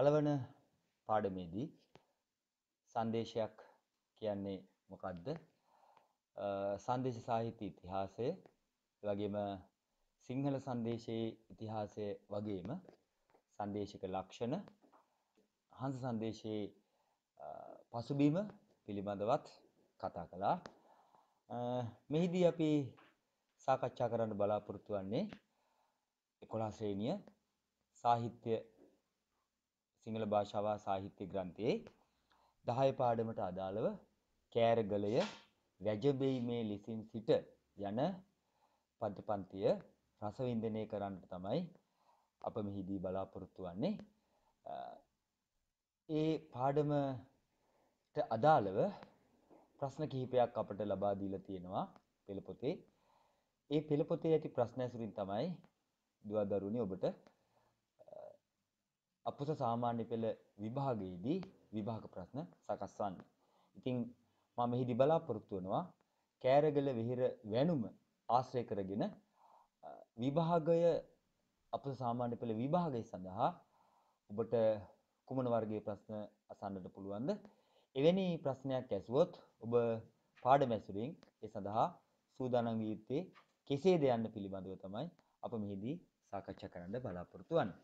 පළවන පාඩමේදී සංදේශයක් කියන්නේ මොකක්ද සංදේශ සාහිත්‍ය ඉතිහාසය වගේම සිංහල සංදේශයේ ඉතිහාසය වගේම සංදේශක ලක්ෂණ හංස සංදේශයේ පසුබිම පිළිබඳවත් කතා කළා මෙහිදී අපි සාකච්ඡා කරන්න බලාපොරොත්තු වෙන්නේ 11 ශ්‍රේණිය සාහිත්‍ය සිංහල භාෂාව සාහිත්‍ය ග්‍රන්ථයේ 10 පාඩමට අදාළව කෑරගලය වැජබෙයි මේ ලිසින් සිට යන පදපන්තිය රසවින්දනය කරන්න තමයි අප මෙහිදී බලාපොරොත්තු වෙන්නේ. ඒ පාඩමට අදාළව ප්‍රශ්න කිහිපයක් අපට ලබා දීලා තියෙනවා පෙළ පොතේ. ඒ පෙළ පොතේ ඇති ප්‍රශ්න ඇසුරින් තමයි දුවදරුණි ඔබට අපොස සාමාන්‍ය පෙළ විභාගයේදී විභාග ප්‍රශ්න සකස් වන්නේ. ඉතින් මම මෙහිදී බලාපොරොත්තු වෙනවා කෑරගල විහිර වැණුම ආශ්‍රය කරගෙන විභාගය අපොස සාමාන්‍ය පෙළ විභාගය සඳහා ඔබට කුමන වර්ගයේ ප්‍රශ්න අසන්නට පුළුවන්ද? එවැනි ප්‍රශ්නයක් ඇසුවොත් ඔබ පාඩම ඇසුරින් ඒ සඳහා සූදානම් වී යුත්තේ කෙසේද යන්න පිළිබඳව තමයි අප මෙහිදී සාකච්ඡා කරන්න බලාපොරොත්තු වන්නේ.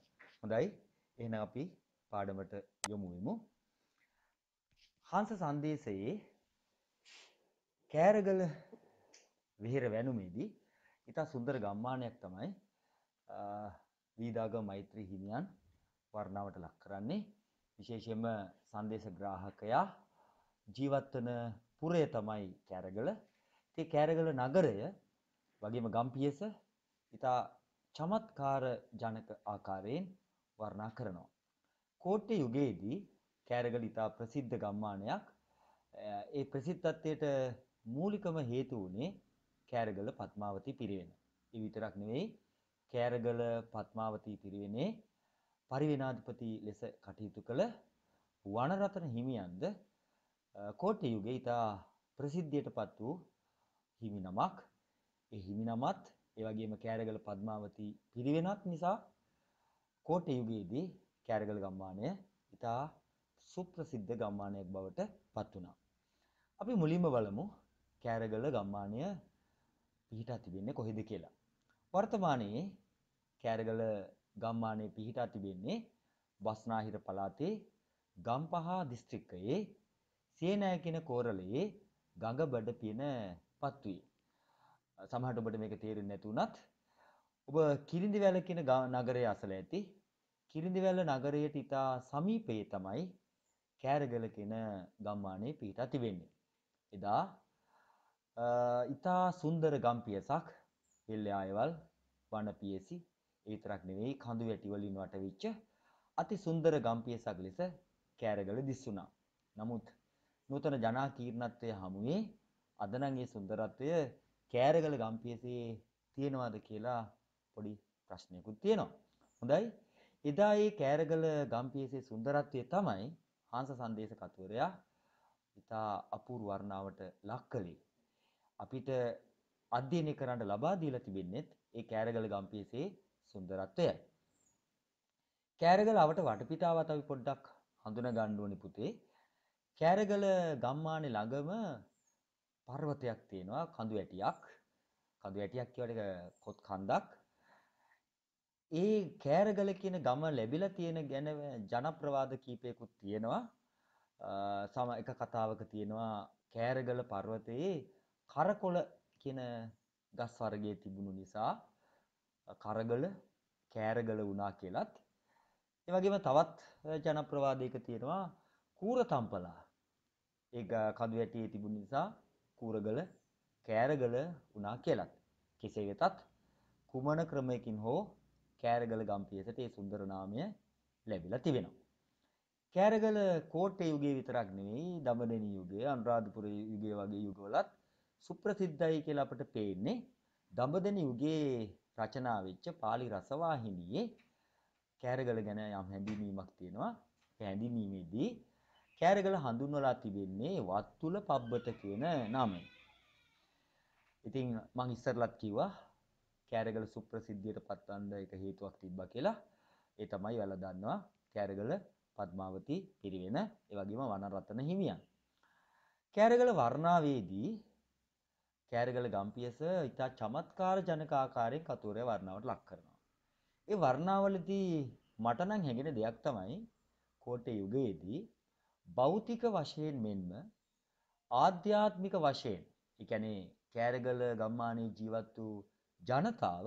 හොඳයි එහෙනම් අපි පාඩමට යොමු වෙමු. හංස සංදේශයේ කෑරගල විහෙර වැනුමේදී ඉතා සුන්දර ගම්මානයක් තමයි වීදාගම මෛත්‍රී හිමියන් වර්ණාවට ලක් කරන්නේ. විශේෂයෙන්ම සංදේශ ග්‍රාහකයා ජීවත් වන පුරය තමයි කෑරගල. ඉතින් කෑරගල නගරය වගේම ගම්පියස ඉතා චමත්කාර ජනක ආකාරයෙන් වර්ණනා කරනවා. කෝට්ටේ යුගයේදී කෑරගල ඉතා ප්‍රසිද්ධ ගම්මානයක්. ඒ ප්‍රසිද්ධත්වයට මූලිකම හේතු වුණේ කෑරගල පත්මාවති පිරිවෙන. ඒ විතරක් නෙවෙයි කෑරගල පත්මාවති පිරිවෙනේ පරිවෙනාධිපති ලෙස කටයුතු කළ වනරතන හිමියන්ද කෝට්ටේ යුගයේ ඉතා ප්‍රසිද්ධියටපත් වූ හිමි නමක්. ඒ හිමි නමත් ඒ වගේම කෑරගල පද්මාවති පිරිවෙනත් නිසා කෝටීබේදී කෑරගල ගම්මානය ඉතා සුප්‍රසිද්ධ ගම්මානයක් බවට පත් වුණා. අපි මුලින්ම බලමු කෑරගල ගම්මානය පිහිටා තිබෙන්නේ කොහෙද කියලා. වර්තමානයේ කෑරගල ගම්මානය පිහිටා තිබෙන්නේ බස්නාහිර පළාතේ ගම්පහ දිස්ත්‍රික්කයේ සේනෑ කියන කෝරළයේ ගඟබඩ පින පත්වේ. සමහට ඔබට මේක තේරෙන්නේ නැති වුණත් ඔබ කිරිඳිවැල කියන නගරය අසල ඇති කිරිඳිවැල නගරයට ඉතා සමීපයේ තමයි කෑරගල කියන ගම්මානය පිහිටා තිබෙන්නේ. එදා ඉතා සුන්දර ගම් පියසක් එල්ල ආයවල් වන පියසි ඒතරක් නෙවෙයි කඳු වැටිවලින් වටවිච්ච අති සුන්දර ගම් පියසක් ලෙස කෑරගල දිස්සුණා. නමුත් නූතන ජනාකීර්ණත්වය හමුවේ අදනගේ සුන්දරත්වය කෑරගල ගම්පියසේ තියෙනවාද කියලා පොඩි ප්‍රශ්නයකුත් තියෙනවා. හොඳයි. එදා ඒ කෑරගල ගම්පියසේ සුන්දරත්වය තමයි හංස සංදේශ කතුවරයා ඉතා අපූර්ව වර්ණාවට ලක් කළේ. අපිට අධ්‍යයනය කරන්න ලබා දීලා තිබෙන්නේත් ඒ කෑරගල ගම්පියසේ සුන්දරත්වයයි. කෑරගල අවට වටපිටාවත් අපි පොඩ්ඩක් හඳුනා ගන්න ඕනි පුතේ. කෑරගල ගම්මානේ ළඟම පර්වතයක් තියෙනවා කඳු ඇටියක්. කඳු ඇටියක් කියවට කොත් කන්දක්. ඒ කෑරගල කියන ගම ලැබිලා තියෙන ගැන ජනප්‍රවාද කීපයකුත් තියෙනවා. සම එක කතාවක තියෙනවා කෑරගල පර්වතයේ කරකොල කියන ගස් වර්ගයේ තිබුණු නිසා කරගල කෑරගල වුණා කියලත් ඒ වගේම තවත් ජනප්‍රවාදයක තියෙනවා කූරතම්පලා. ඒක කඳු ඇටියේ තිබුණ නිසා කූරගල කෑරගල වුණා කියලත්. කෙසේ වෙතත් කුමන ක්‍රමයකින් හෝ කෑරගල ගම්පියසට ඒ සුන්දර නාමය ලැබිලා තිබෙනවා. කෑරගල කෝට්ටේ යුගයේ විතරක් නෙවෙයි දඹදෙණි යුගය, අනුරාධපුර යුගය වගේ යුගවලත් සුප්‍රසිද්ධයි කියලා අපට පේන්නේ දඹදෙණි යුගයේ රචනා වෙච්ච pāli රසවාහිනියේ කෑරගල ගැන යම් හැඳින්වීමක් තියෙනවා. ඒ හැඳින්වීමේදී කෑරගල හඳුන්වලා තිබෙන්නේ වත්තුල පබ්බත කියන නාමයෙන්. ඉතින් මම ඉස්සරලත් කිව්වා කෑරගල සුප්‍රසිද්ධියට පත්වන්න එක හේතුවක් තිබ්බා කියලා ඒ තමයි ඔයාලා දන්නවා කෑරගල පద్මාවති පිරිවෙන ඒ වගේම වනරත්න හිමියන්. කෑරගල වර්ණාවේදී කෑරගල ගම්පියස ඉතා චමත්කාර ජනක ආකාරයෙන් කතුවරය වර්ණාවට ලක් කරනවා. ඒ වර්ණාවලදී මට නම් හැඟෙන දෙයක් තමයි කෝට්ටේ යුගයේදී භෞතික වශයෙන් මෙන්ම ආධ්‍යාත්මික වශයෙන් ඒ කියන්නේ කෑරගල ගම්මානයේ ජීවත් වූ ජනතාව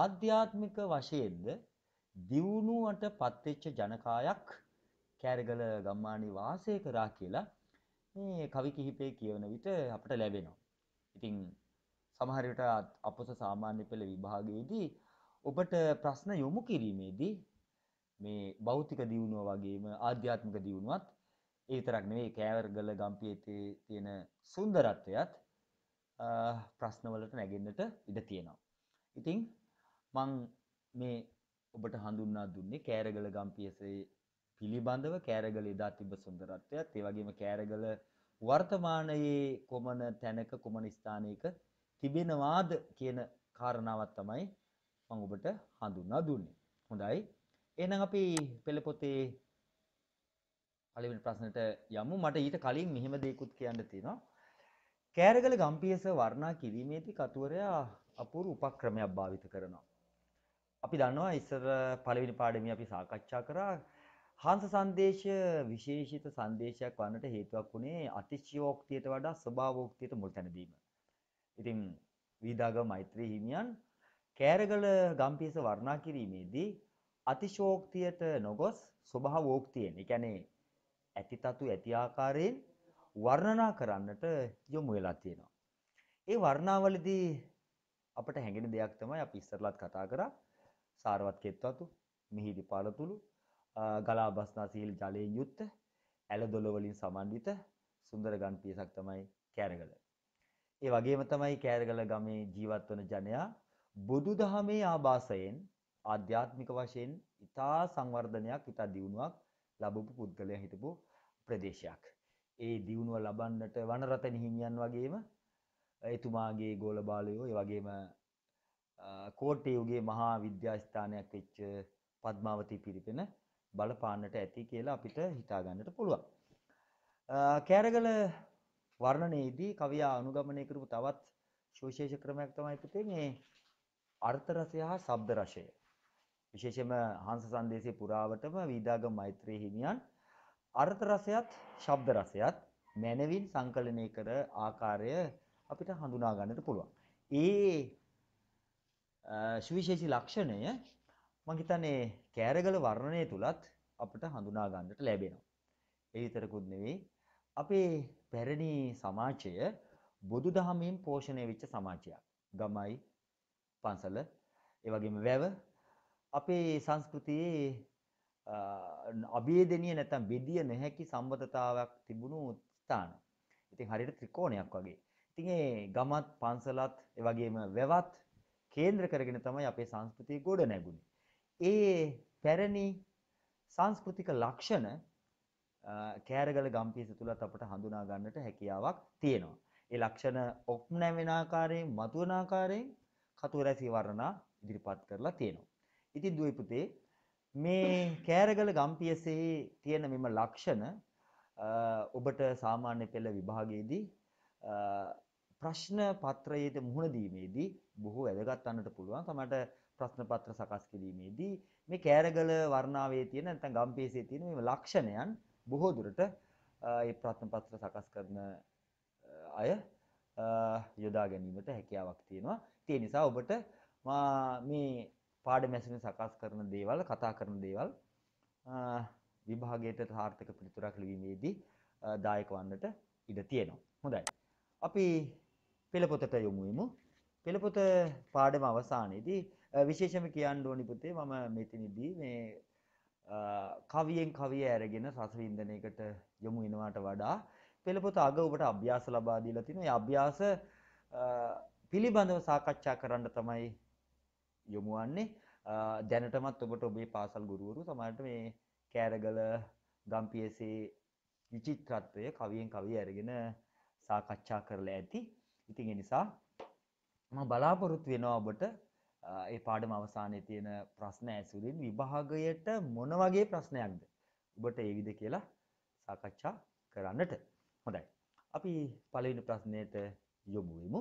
ආධ්‍යාත්මික වශයෙන්ද දියුණුවට පත්වෙච්ච ජනකායක් කෑරගල ගම්මානි වාසය කරා කියලා මේ කවි කිහිපේ කියවන විට අපට ලැබෙනවා. ඉතින් සමහර විට අපොස සාමාන්‍ය පෙළ විභාගයේදී ඔබට ප්‍රශ්න යොමු කිරීමේදී මේ භෞතික දියුණුව වගේම ආධ්‍යාත්මික දියුණුවත් ඒ විතරක් නෙවෙයි කෑරගල ගම්පියේ තියෙන සුන්දරත්වයත් ප්‍රශ්නවලට නැගෙන්නට ඉඩ තියෙනවා. ඉතින් මං මේ ඔබට හඳුන්වා දුන්නේ කෑරගල ගම්පියසේ පිළිබඳව කෑරගල එදා තිබ සුන්දරත්වයත් ඒ වගේම කෑරගල වර්තමානයේ කොමන තැනක කොමන ස්ථානයක තිබෙනවාද කියන කාරණාවත් තමයි මම ඔබට හඳුන්වා දුන්නේ. හොඳයි. එහෙනම් අපි පෙළපොතේ පළවෙනි ප්‍රශ්නට යමු. මට ඊට කලින් මෙහෙම දෙයක්ත් කියන්න තියෙනවා. කෑරගල ගම්පියස වර්ණා කිරීමේදී කතුවරයා අපූරු උපක්‍රමයක් භාවිත කරනවා. අපි දන්නවා ඉස්සර පළවෙනි පාඩමේ අපි සාකච්ඡා කරා හංස සංදේශ විශේෂිත සංදේශයක් වන්නට හේතුවක් වුණේ අතිශයෝක්තියට වඩා ස්වභාවෝක්තියට මුල් තැන දීම. ඉතින් විදාගම මෛත්‍රී හිමියන් කෑරගල ගම්පියස වර්ණා කිරීමේදී අතිශෝක්තියට නොගොස් ස්වභාවෝක්තියෙන්, ඒ කියන්නේ ඇතිතතු ඇති ආකාරයෙන් වර්ණනා කරන්නට යොමු වෙලා තියෙනවා. ඒ වර්ණාවලදී අපට හැඟෙන දෙයක් තමයි අපි ඉස්සරලත් කතා කරා සාරවත් කෙත්වතු, මිහිරි පළතුරු, ගලා බස්නා සීල් ජලයෙන් යුක්ත, ඇලදොල වලින් සමන්විත සුන්දර ගම් පියසක් තමයි කෑරගල. ඒ වගේම තමයි කෑරගල ගමේ ජීවත් වන ජනයා බුදුදහමේ ආభాසයෙන් ආධ්‍යාත්මික වශයෙන් ඊතා සංවර්ධනයක් ඊතා දියුණුවක් ලැබපු පුද්ගලයා හිටපු ප්‍රදේශයක්. ඒ දියුණුව ලබන්නට වනරතන හිමියන් වගේම එතුමාගේ ගෝල බාලයෝ ඒ වගේම කෝට්ටේ යුගයේ මහා විද්‍යාස්ථානයක් වෙච්ච පද්මාවතී පිරිවෙන බලපාන්නට ඇති කියලා අපිට හිතා ගන්නට පුළුවන්. කෑරගල වර්ණනයේදී කවියා අනුගමනය කරපු තවත් සුවිශේෂ ක්‍රමයක් තමයි පුතේ මේ අර්ථ රසය හා ශබ්ද රසය. විශේෂයෙන්ම හංස සංදේශයේ පුරාවටම විදාගම මෛත්‍රී හිමියන් අර්ථ රසයත් ශබ්ද රසයත් මනවින් සංකලනය කර ආකාරය අපිට හඳුනා ගන්නට පුළුවන්. ඒ සුවිශේෂී ලක්ෂණය මම හිතන්නේ කෑරගල වර්ණනය තුලත් අපිට හඳුනා ගන්නට ලැබෙනවා. ඒ විතරකුත් නෙවෙයි අපේ පැරණි සමාජය බුදුදහමින් පෝෂණය වෙච්ච සමාජයක්. ගමයි, පන්සල, ඒ වගේම වැව අපේ සංස්කෘතියේ අභේදනීය නැත්නම් බෙදිය නොහැකි සම්බන්ධතාවක් තිබුණු ස්ථාන. ඉතින් හරියට ත්‍රිකෝණයක් වගේ. ඉතින් ඒ ගමත් පන්සලත් ඒ වගේම වැවත් කේන්ද්‍ර කරගෙන තමයි අපේ සංස්කෘතිය ගොඩ නැගුණේ. ඒ පැරණි සංස්කෘතික ලක්ෂණ කෑරගල ගම්පියස තුලත් අපට හඳුනා ගන්නට හැකියාවක් තියෙනවා. ඒ ලක්ෂණ ඔප් නැවෙන ආකාරයෙන්, මතුවන ආකාරයෙන් කතුවරැසි වර්ණනා ඉදිරිපත් කරලා තියෙනවා. ඉතින් දුවේ පුතේ මේ කෑරගල ගම්පියසේ තියෙන මෙම ලක්ෂණ ඔබට සාමාන්‍ය පෙළ විභාගයේදී ප්‍රශ්න පත්‍රයේද මුහුණ දීමේදී බොහෝ වැදගත් වන්නට පුළුවන්. තමට ප්‍රශ්න පත්‍ර සකස් කිරීමේදී මේ කෑරගල වර්ණාවේ තියෙන නැත්නම් ගම්පියසේ තියෙන මේ ලක්ෂණයන් බොහෝ දුරට ඒ ප්‍රශ්න පත්‍ර සකස් කරන අය යොදා ගැනීමට හැකියාවක් තියෙනවා. ඒ නිසා ඔබට මේ පාඩම් ඇසුරින් සකස් කරන දේවල් කතා කරන දේවල් විභාගයට සාර්ථක පිළිතුරක් ලිවීමේදී දායක වන්නට ඉඩ තියෙනවා. හොඳයි. අපි පෙළපොතට යොමු වෙමු. පෙළපොත පාඩම අවසානයේදී විශේෂම කියන්න ඕනි පුතේ මම මෙතනදී මේ කවියෙන් කවිය අරගෙන රසවින්දනයකට යොමු වෙනවාට වඩා පෙළපොත අග ඔබට අභ්‍යාස ලබා දීලා තිනවා. ඒ අභ්‍යාස පිළිබඳව සාකච්ඡා කරන්න තමයි යොමු වන්නේ දැනටමත් ඔබට ඔබේ පාසල් ගුරුවරු සමහරට මේ කෑරගල ගම්පියසේ විචිත්‍රත්වය කවියෙන් කවිය අරගෙන සාකච්ඡා කරලා ඇති. ඉතින් ඒ නිසා මම බලාපොරොත්තු වෙනවා ඔබට ඒ පාඩම අවසානයේ තියෙන ප්‍රශ්න ඇසුරින් විභාගයට මොන වගේ ප්‍රශ්නයක්ද ඔබට ඒවිද කියලා සාකච්ඡා කරන්නට. හොඳයි. අපි පළවෙනි ප්‍රශ්නයට යොමු වෙමු.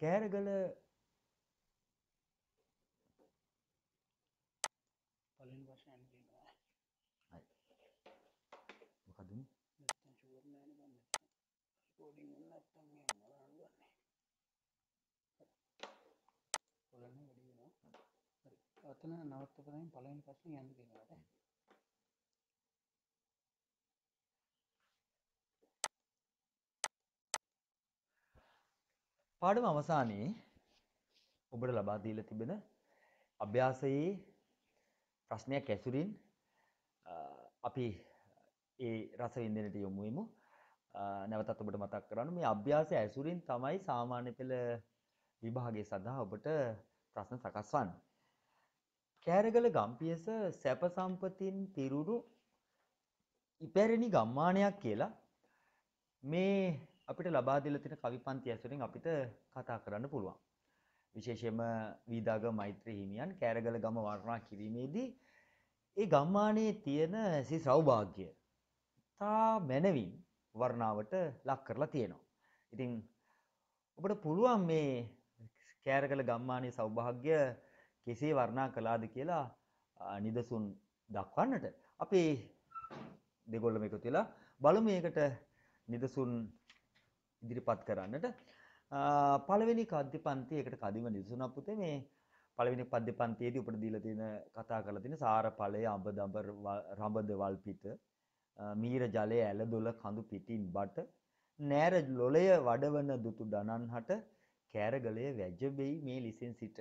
කෑරගල එතන නවත්තපදමින් පළවෙනි ප්‍රශ්නේ යන්න දෙනවාට පාඩම අවසානයේ ඔබට ලබා දීලා තිබෙන අභ්‍යාසයේ ප්‍රශ්නයක් ඇසුරින් අපි ඒ රස වින්දනයට යොමු වෙමු. නැවතත් ඔබට මතක් කරන්න මේ අභ්‍යාසය ඇසුරින් තමයි සාමාන්‍ය පෙළ විභාගය සඳහා ඔබට ප්‍රශ්න සකස් වන්නේ. කෑරගල ගම්පියස සැප සම්පතින් පිරුණු ඉපැරණි ගම්මානයක් කියලා මේ අපිට ලබා දෙල තින කවි පන්ති ඇසුරින් අපිට කතා කරන්න පුළුවන්. විශේෂයම වීදාග මෛත්‍රී හිමියන් කෑරගල ගම වර්ණා කිරීමේදී ඒ ගම්මානයේ තියෙන ඇසි සෞභාග්‍ය තා මැනවින් වර්ණාවට ලක් කරලා තියෙනවා. ඉතින් ඔබට පුළුවන් මේ කෑරගල ගම්මානය සෞභාග්‍ය කෙසේ වර්ණා කළාද කියලා නිදසුන් දක්වන්නට අපි දෙගොල්ලම එකතු වෙලා බලමු මේකට නිදසුන් ඉදිරිපත් කරන්නට පළවෙනි කද්‍ය පන්තියේ එකට කදිම නිදසුනක් පුතේ මේ පළවෙනි පද්‍ය පන්තියේදී උඩට දීලා තියෙන කතා කරලා තියෙන සාර ඵලයේ අඹ දඹ රඹද වල් පිට මීර ජලයේ ඇල දොල කඳු පිටින් බට නෑර ලොලය වඩවන දුතු ඩනන්හට කෑරගලය වැජබෙයි මේ ලිසෙන් සිට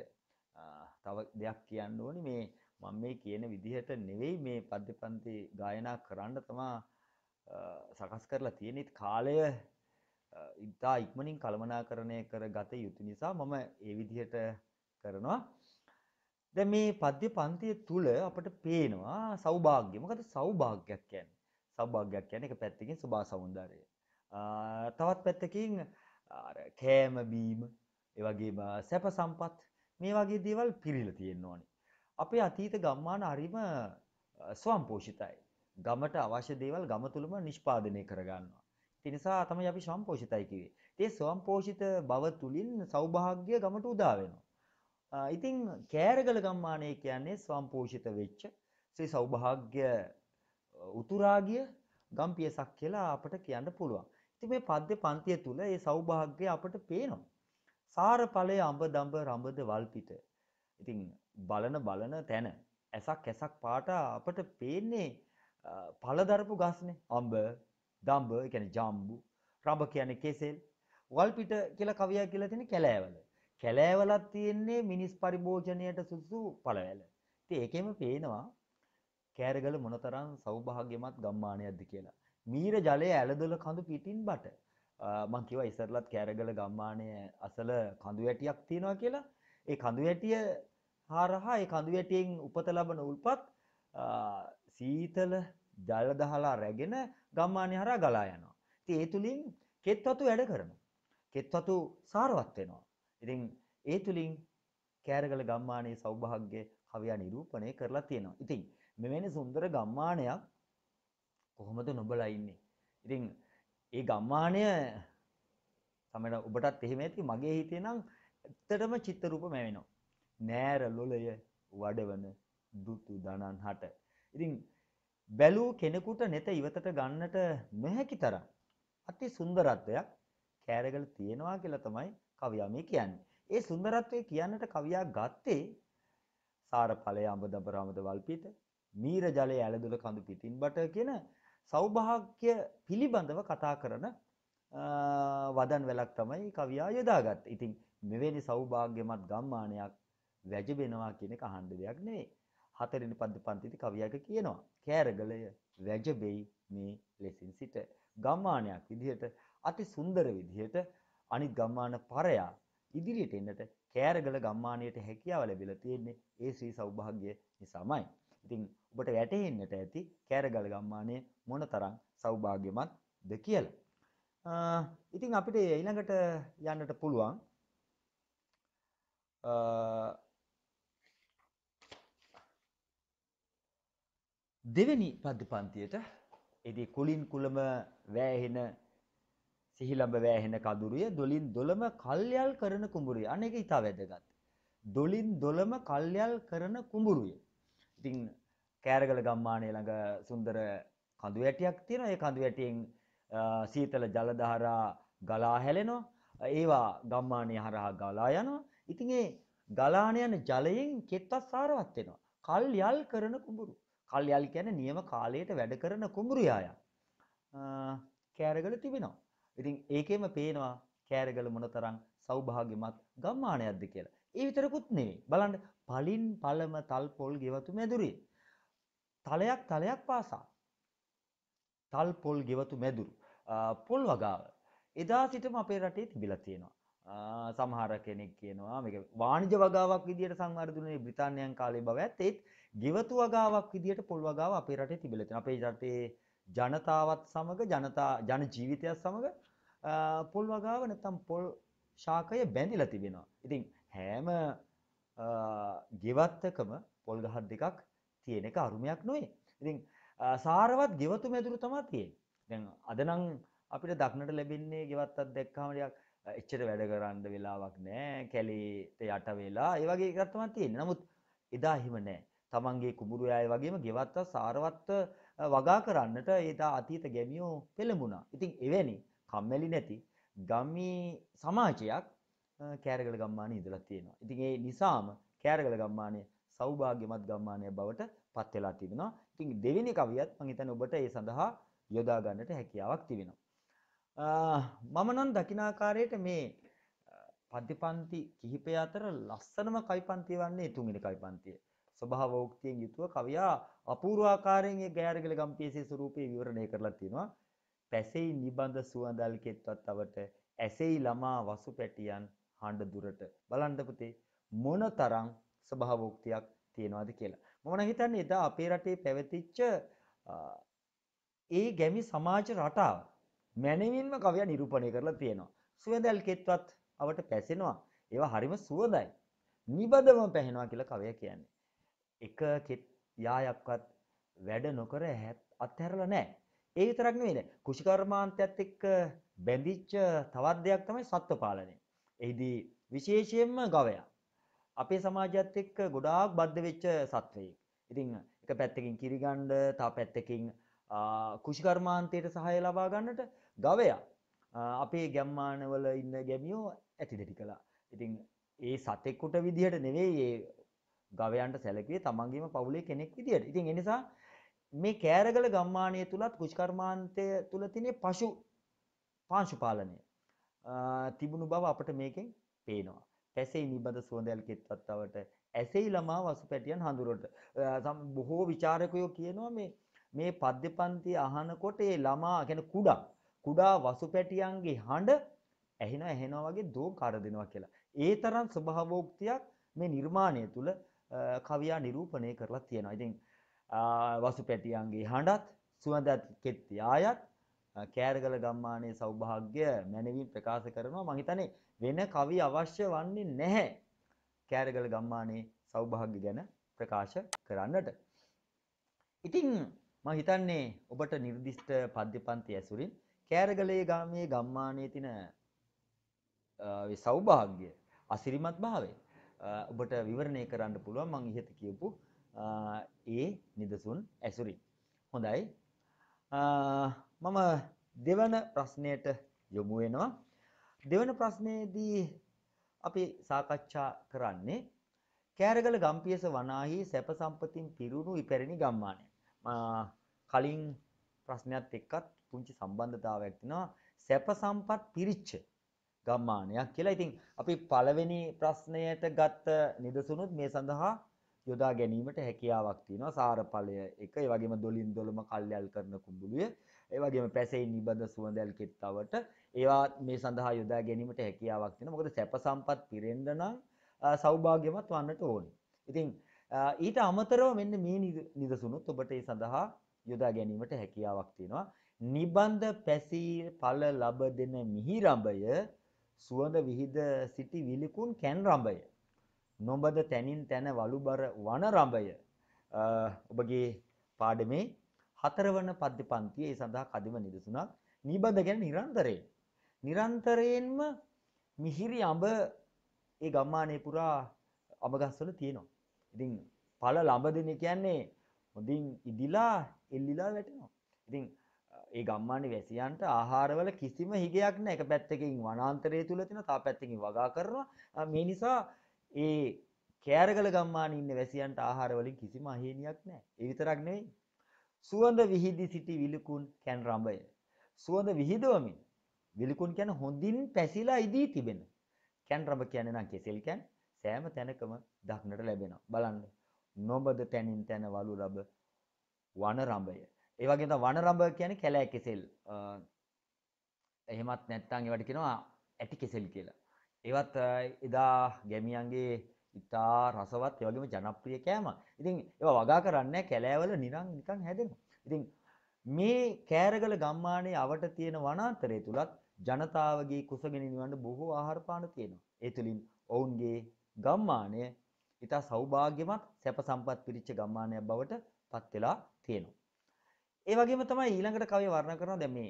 තව දෙයක් කියන්න ඕනි මේ මම මේ කියන විදිහට නෙවෙයි මේ පද්‍යපන්ති ගායනා කරන්න තමා සකස් කරලා තියෙනෙත් කාලය ඉතා ඉක්මනින් කළමනාකරණය කර ගත යුතු නිසා මම ඒ විදිහට කරනවා දැන් මේ පද්‍ය පන්තිය තුල අපට පේනවා සෞභාග්‍ය මොකද සෞභාග්‍යයක් කියන්නේ සෞභාග්‍යයක් කියන්නේ එක පැත්තකින් සුභා සෞන්දර්යය තවත් පැත්තකින් අර කෑම බීම ඒ වගේම සැප සම්පත් මේ වගේ දේවල් පිරීලා තියෙන්න ඕනේ. අපේ අතීත ගම්මාන හරිම ස්වයංපෝෂිතයි. ගමට අවශ්‍ය දේවල් ගම තුලම නිෂ්පාදනය කරගන්නවා. ඒ නිසා තමයි අපි ස්වයංපෝෂිතයි කිව්වේ. ඒ ස්වයංපෝෂිත බව තුලින් සෞභාග්‍ය ගමට උදා වෙනවා. ඉතින් කෑරගල ගම්මානය කියන්නේ ස්වයංපෝෂිත වෙච්ච ශ්‍රී සෞභාග්‍ය උතුරාගිය ගම්පියසක් කියලා අපට කියන්න පුළුවන්. ඉතින් මේ පද්‍ය පන්තිය තුල මේ සෞභාග්‍ය අපට පේනවා. සාර ඵලය අඹ දඹ රඹද වල්පිට. ඉතින් බලන බලන තැන ඇසක් ඇසක් පාට අපට පේන්නේ පළදරපු ගස්නේ. අඹ, දඹ, ඒ කියන්නේ ජම්බු, රඹ කියන්නේ කෙසෙල්, වල්පිට කියලා කවියා කියලා තියෙන කැලෑවල. කැලෑවලක් තියෙන්නේ මිනිස් පරිභෝජනයට සුසු පළවැල. ඉතින් ඒකෙම පේනවා කෑරගල මොනතරම් සෞභාග්‍යමත් ගම්මානයක්ද කියලා. මීර ජලය ඇලදොල කඳු පිටින් බට මං කිව්වා ඉස්සරලත් කෑරගල ගම්මානය අසල කඳු වැටියක් තියෙනවා කියලා. ඒ කඳු වැටිය හරහා ඒ කඳු වැටියෙන් උපත ලබන උල්පත් සීතල ජල දහලා රැගෙන ගම්මානය හරහා ගලා යනවා. ඉතින් ඒ තුලින් කෙත් වතු වැඩ කරනවා. කෙත් වතු සාරවත් වෙනවා. ඉතින් ඒ තුලින් කෑරගල ගම්මානයේ සෞභාග්‍ය කවියා නිරූපණය කරලා තියෙනවා. ඉතින් මෙවැනි සුන්දර ගම්මානයක් කොහොමද නොබලා ඉන්නේ? ඉතින් ඒ ගම්මානය සමට ඔබටත් එහෙම ඇති මගේ හිතේ නම් ඇත්තටම චිත්තරූප මැවෙනවා. නෑර ලොලය වඩවන දුතු දනන් හට. ඉතින් බැලූ කෙනෙකුට නෙත ඉවතට ගන්නට නොහැකි තරම්. අති සුන්දරත්වයක් කෑරගල තියෙනවා කියලා තමයි කවියා මේ කියන්නේ. ඒ සුන්දරත්වය කියන්නට කවියා ගත්තේ සාර ඵලය අඹ දබරාමද වල්පිට මීර ජලය ඇලදුල කඳු පිටින් බට කියන සෞභාග්‍ය පිළිබඳව කතා කරන වදන් වැලක් තමයි කවියා යොදාගත්තේ. ඉතින් මෙවැනි සෞභාග්‍යමත් ගම්මානයක් වැජබෙනවා කියන එක අහන්න දෙයක් නෙවෙයි. හතරවෙනි පද්ද පන්තිති කවියක කියනවා. කෑරගලය වැජබෙයි මේ ලෙසින් සිට ගම්මානයක් විදිහට අති සුන්දර විදිහට අනිත් ගම්මාන පරයා ඉදිරියට එන්නට කෑරගල ගම්මානයට හැකියාව ලැබිලා තියෙන්නේ ඒ ශ්‍රී සෞභාග්‍ය නිසාමයි. ඉතින් ඔබට වැටහෙන්නට ඇති කෑරගල ගම්මානය මොනතරම් සෞභාග්‍යමත්ද කියලා. ඉතින් අපිට ඊළඟට යන්නට පුළුවන් දෙවැනි පද්‍ය පන්තියට එදී කුලින් කුලම වෑහෙන සිහිලඹ වෑහෙන කඳුරිය දොලින් දොළම කල්යල් කරන කුඹුරිය. අන්න ඒක ඊට වැදගත්. දොලින් දොළම කල්යල් කරන කුඹුරිය. ඉතින් කෑරගල ගම්මානය ළඟ සුන්දර කඳු වැටියක් තියෙනවා. ඒ කඳු වැටියෙන් සීතල ජල ධාරා ගලා හැලෙනවා. ඒවා ගම්මානය හරහා ගලා යනවා. ඉතින් ඒ ගලාන යන ජලයෙන් කෙත්වත් සාරවත් වෙනවා. කල් යල් කරන කුඹුරු. කල් යල් කියන්නේ නියම කාලයට වැඩ කරන කුඹුරු යායා. කෑරගල තිබෙනවා. ඉතින් ඒකෙම පේනවා කෑරගල මොනතරම් සෞභාග්‍යමත් ගම්මානයක්ද කියලා. ඒ විතරකුත් නෙවෙයි. බලන්න පලින් පලම තල් පොල් ගෙවතු මැදුරේ. තලයක් තලයක් පාසා. තල් පොල් ගෙවතු මැදුරු. පොල් වගාව. එදා සිටම අපේ රටේ තිබිල තියෙනවා. සමහර කෙනෙක් කියනවා මේ වාණිජ වගාවක් විදියට සංවර්ධනයේ බ්‍රිතාන්‍යයන් කාලේ බව ඇත් ඒත් ගෙවතු වගාවක් විදියට පොල් වගාව අපේ රටේ තිබිලා තියෙනවා. අපේ රටේ ජනතාවත් සමග ජනතා ජන ජීවිතයත් සමග පොල් වගාව නැත්තම් පොල් ශාකය බැඳිලා තිබෙනවා. ඉතින් හැම ගෙවත්තකම පොල් ගහක් දෙකක් තියෙන එක අරුමයක් නොවේ. ඉතින් සාරවත් ගෙවතු මැදුරු තමයි තියෙන්නේ. දැන් අද නම් අපිට දක්නට ලැබෙන්නේ ගෙවත්තක් දැක්කම ටිකක් එච්චර වැඩ කරන්න වෙලාවක් නැහැ. කැලේට යට වෙලා ඒ වගේ එකක් තමයි තියෙන්නේ. නමුත් එදා හිම නැහැ. තමන්ගේ කුඹුරු යාය වගේම ගෙවත්ත සාරවත්ව වගා කරන්නට ඒදා අතීත ගැමියෝ පෙළඹුණා. ඉතින් එවැනි කම්මැලි නැති ගමි සමාජයක් කෑරගල ගම්මානය ඉදලා තියෙනවා. ඉතින් ඒ නිසාම කෑරගල ගම්මානය සෞභාග්‍යමත් ගම්මානය බවට පත් වෙලා තිබෙනවා. ඉතින් දෙවෙනි කවියත් මම හිතන්නේ ඔබට ඒ සඳහා යොදා ගන්නට හැකියාවක් තිබෙනවා. මම නම් දකිනාකාරයට මේ පද්‍යපන්ති කිහිපය අතර ලස්සනම කවිපන්තිය වන්නේ තුන්වෙනි කවිපන්තිය. ස්වභාවෝක්තියෙන් යුතුව කවියා අපූර්වාකාරයෙන් ඒ ගෑරගල ගම්පියසේ ස්වරූපේ විවරණය කරලා තිනවා. පැසෙයි නිබඳ සුවඳල් කෙත්වත් අවට ඇසෙයි ළමා වසු පැටියන් හාණ්ඩ දුරට බලන්න පුතේ මොනතරම් ස්වභාවෝක්තියක් තියෙනවද කියලා. මම නම් හිතන්නේ එදා අපේ රටේ පැවතිච්ච ඒ ගැමි සමාජ රටාව මැනවින්ම කවියා නිරූපණය කරලා තියෙනවා. සුවඳල් කෙත්වත් අවට පැසෙනවා. ඒවා හරිම සුවඳයි. නිබදවම පැහෙනවා කියලා කවියා කියන්නේ. එක කෙත් යායක්වත් වැඩ නොකර අත්හැරලා නැහැ. ඒ විතරක් නෙවෙයි නේ. කුෂිකර්මාන්තයත් එක්ක බැඳිච්ච තවත් දෙයක් තමයි සත්ව පාලනය. එහිදී විශේෂයෙන්ම ගවයා. අපේ සමාජයත් එක්ක ගොඩාක් බද්ධ වෙච්ච සත්වයෙක්. ඉතින් එක පැත්තකින් කිරිගණ්ඩ තව පැත්තකින් කෘෂිකර්මාන්තයට සහය ලබා ගන්නට ගවයා අපේ ගැම්මානවල ඉන්න ගැමියෝ ඇති දෙටි කළා. ඉතින් ඒ සතෙක්කුට විදිහට නෙවෙයි ඒ ගවයන්ට සැලකුවේ තමන්ගේම පවුලේ කෙනෙක් විදිහට. ඉතින් ඒ නිසා මේ කෑරගල ගම්මානය තුලත් කෘෂිකර්මාන්තය තුල තියෙන පශු පාංශු පාලනය තිබුණු බව අපට මේකෙන් පේනවා. පැසෙයි නිබඳ සුවඳැල් කිත්වත්තවට ඇසෙයි ළමා වසුපැටියන් හඳුරට. බොහෝ ਵਿਚාරකයෝ කියනවා මේ මේ පද්‍ය පන්ති අහනකොට ඒ ළමා කියන්නේ කුඩා කුඩා වසුපැටියන්ගේ හඬ ඇහෙනවා ඇහෙනවා වගේ දෝම් කර දෙනවා කියලා. ඒ තරම් ස්වභාවෝක්තියක් මේ නිර්මාණය තුළ කවියා නිරූපණය කරලා තියෙනවා. ඉතින් වසුපැටියන්ගේ හඬත් සුවඳත් කෙත්ති ආයත් කෑරගල ගම්මානයේ සෞභාග්‍ය මැනවින් ප්‍රකාශ කරනවා මම හිතන්නේ වෙන කවි අවශ්‍ය වන්නේ නැහැ කෑරගල ගම්මානයේ සෞභාග්‍ය ගැන ප්‍රකාශ කරන්නට. ඉතින් මම හිතන්නේ ඔබට නිර්දිෂ්ට පද්‍යපන්ති ඇසුරින් කෑරගලේ ගාමේ ගම්මානයේ තින සෞභාග්‍ය අසිරිමත් භාවය ඔබට විවරණය කරන්න පුළුවන් මම ඉහත කියපු ඒ නිදසුන් ඇසුරින්. හොඳයි මම දෙවන ප්‍රශ්නයට යොමු වෙනවා. දෙවන ප්‍රශ්නයේදී අපි සාකච්ඡා කරන්නේ කෑරගල ගම්පියස වනාහි සැප සම්පතින් පිරුණු ඉපැරණි ගම්මානය. කලින් ප්‍රශ්නයත් එක්කත් පුංචි සම්බන්ධතාවයක් තියෙනවා. සැප සම්පත් පිරිච්ච ගම්මානයක් කියලා. ඉතින් අපි පළවෙනි ප්‍රශ්නයට ගත්ත නිදසුනුත් මේ සඳහා යොදා ගැනීමට හැකියාවක් තියෙනවා. සාරඵලය එක, ඒ වගේම දොලින් දොලම කල්යල් කරන කුඹුලිය ඒ වගේම පැසෙයි නිබඳ සුවඳ ඇල්කිට්ටවට ඒවා මේ සඳහා යොදා ගැනීමට හැකියාවක් තියෙනවා. මොකද සැප සම්පත් පිරෙන්න නම් සෞභාග්‍යමත් වන්නට ඕනේ. ඉතින් ඊට අමතරව මෙන්න මේ නිදසුනුත් ඔබට ඒ සඳහා යොදා ගැනීමට හැකියාවක් තියෙනවා. නිබඳ පැසී ඵල ලබ දෙන මිහිරඹය සුවඳ විහිද සිටි විලිකුන් කැන් රඹය නොබද තැනින් තැන වළුබර වන රඹය ඔබගේ පාඩමේ හතරවන පද්‍ය පන්තියේ ඒ සඳහා කදිම නිදසුනක් නිබඳ ගැන නිරන්තරයෙන් නිරන්තරයෙන්ම මිහිරි අඹ ඒ ගම්මානේ පුරා අඹ ගස්වල තියෙනවා. ඉතින් ඵල ළඹදින කියන්නේ හොඳින් ඉදිලා එල්ලිලා වැටෙනවා. ඉතින් ඒ ගම්මානේ වැසියන්ට ආහාරවල කිසිම හිගයක් නැහැ. එක පැත්තකින් වනාන්තරය තුල තියෙනවා, තව පැත්තකින් වගා කරනවා. මේ නිසා ඒ කෑරගල ගම්මානේ ඉන්න වැසියන්ට ආහාර වලින් කිසිම අහිමියක් නැහැ. ඒ විතරක් නෙවෙයි. සුවඳ විහිදි සිටි විලකුන් කැන් රඹය. සුවඳ විහිදුවමින් විලකුන් කැන හොඳින් පැසිලා ඉදී තිබෙන. කැන් රඹ කියන්නේ නම් කෙසෙල් කැන් සෑම තැනකම දක්නට ලැබෙනවා. බලන්න. නොබද තැනින් තැන වලු රඹ වන රඹය. ඒ වගේම තමයි වන රඹ කියන්නේ කැලෑ කෙසෙල්. එහෙමත් නැත්නම් ඒවට කියනවා ඇටි කෙසෙල් කියලා. ඒවත් එදා ගැමියන්ගේ ඉතා රසවත් ඒ වගේම ජනප්‍රිය කෑම. ඉතින් ඒවා වගා කරන්නේ කැලෑවල නිකන් නිකන් හැදෙනවා. ඉතින් මේ කෑරගල ගම්මානයේ අවට තියෙන වනාන්තරය තුලත් ජනතාවගේ කුසගෙන නිවන්න බොහෝ ආහාර පාන තියෙනවා. ඒ තුලින් ඔවුන්ගේ ගම්මානය ඉතා සෞභාග්‍යමත් සැප සම්පත් පිරිච්ච ගම්මානයක් බවට පත් වෙලා තියෙනවා. ඒ වගේම තමයි ඊළඟට කවිය වර්ණනා කරනවා දැන් මේ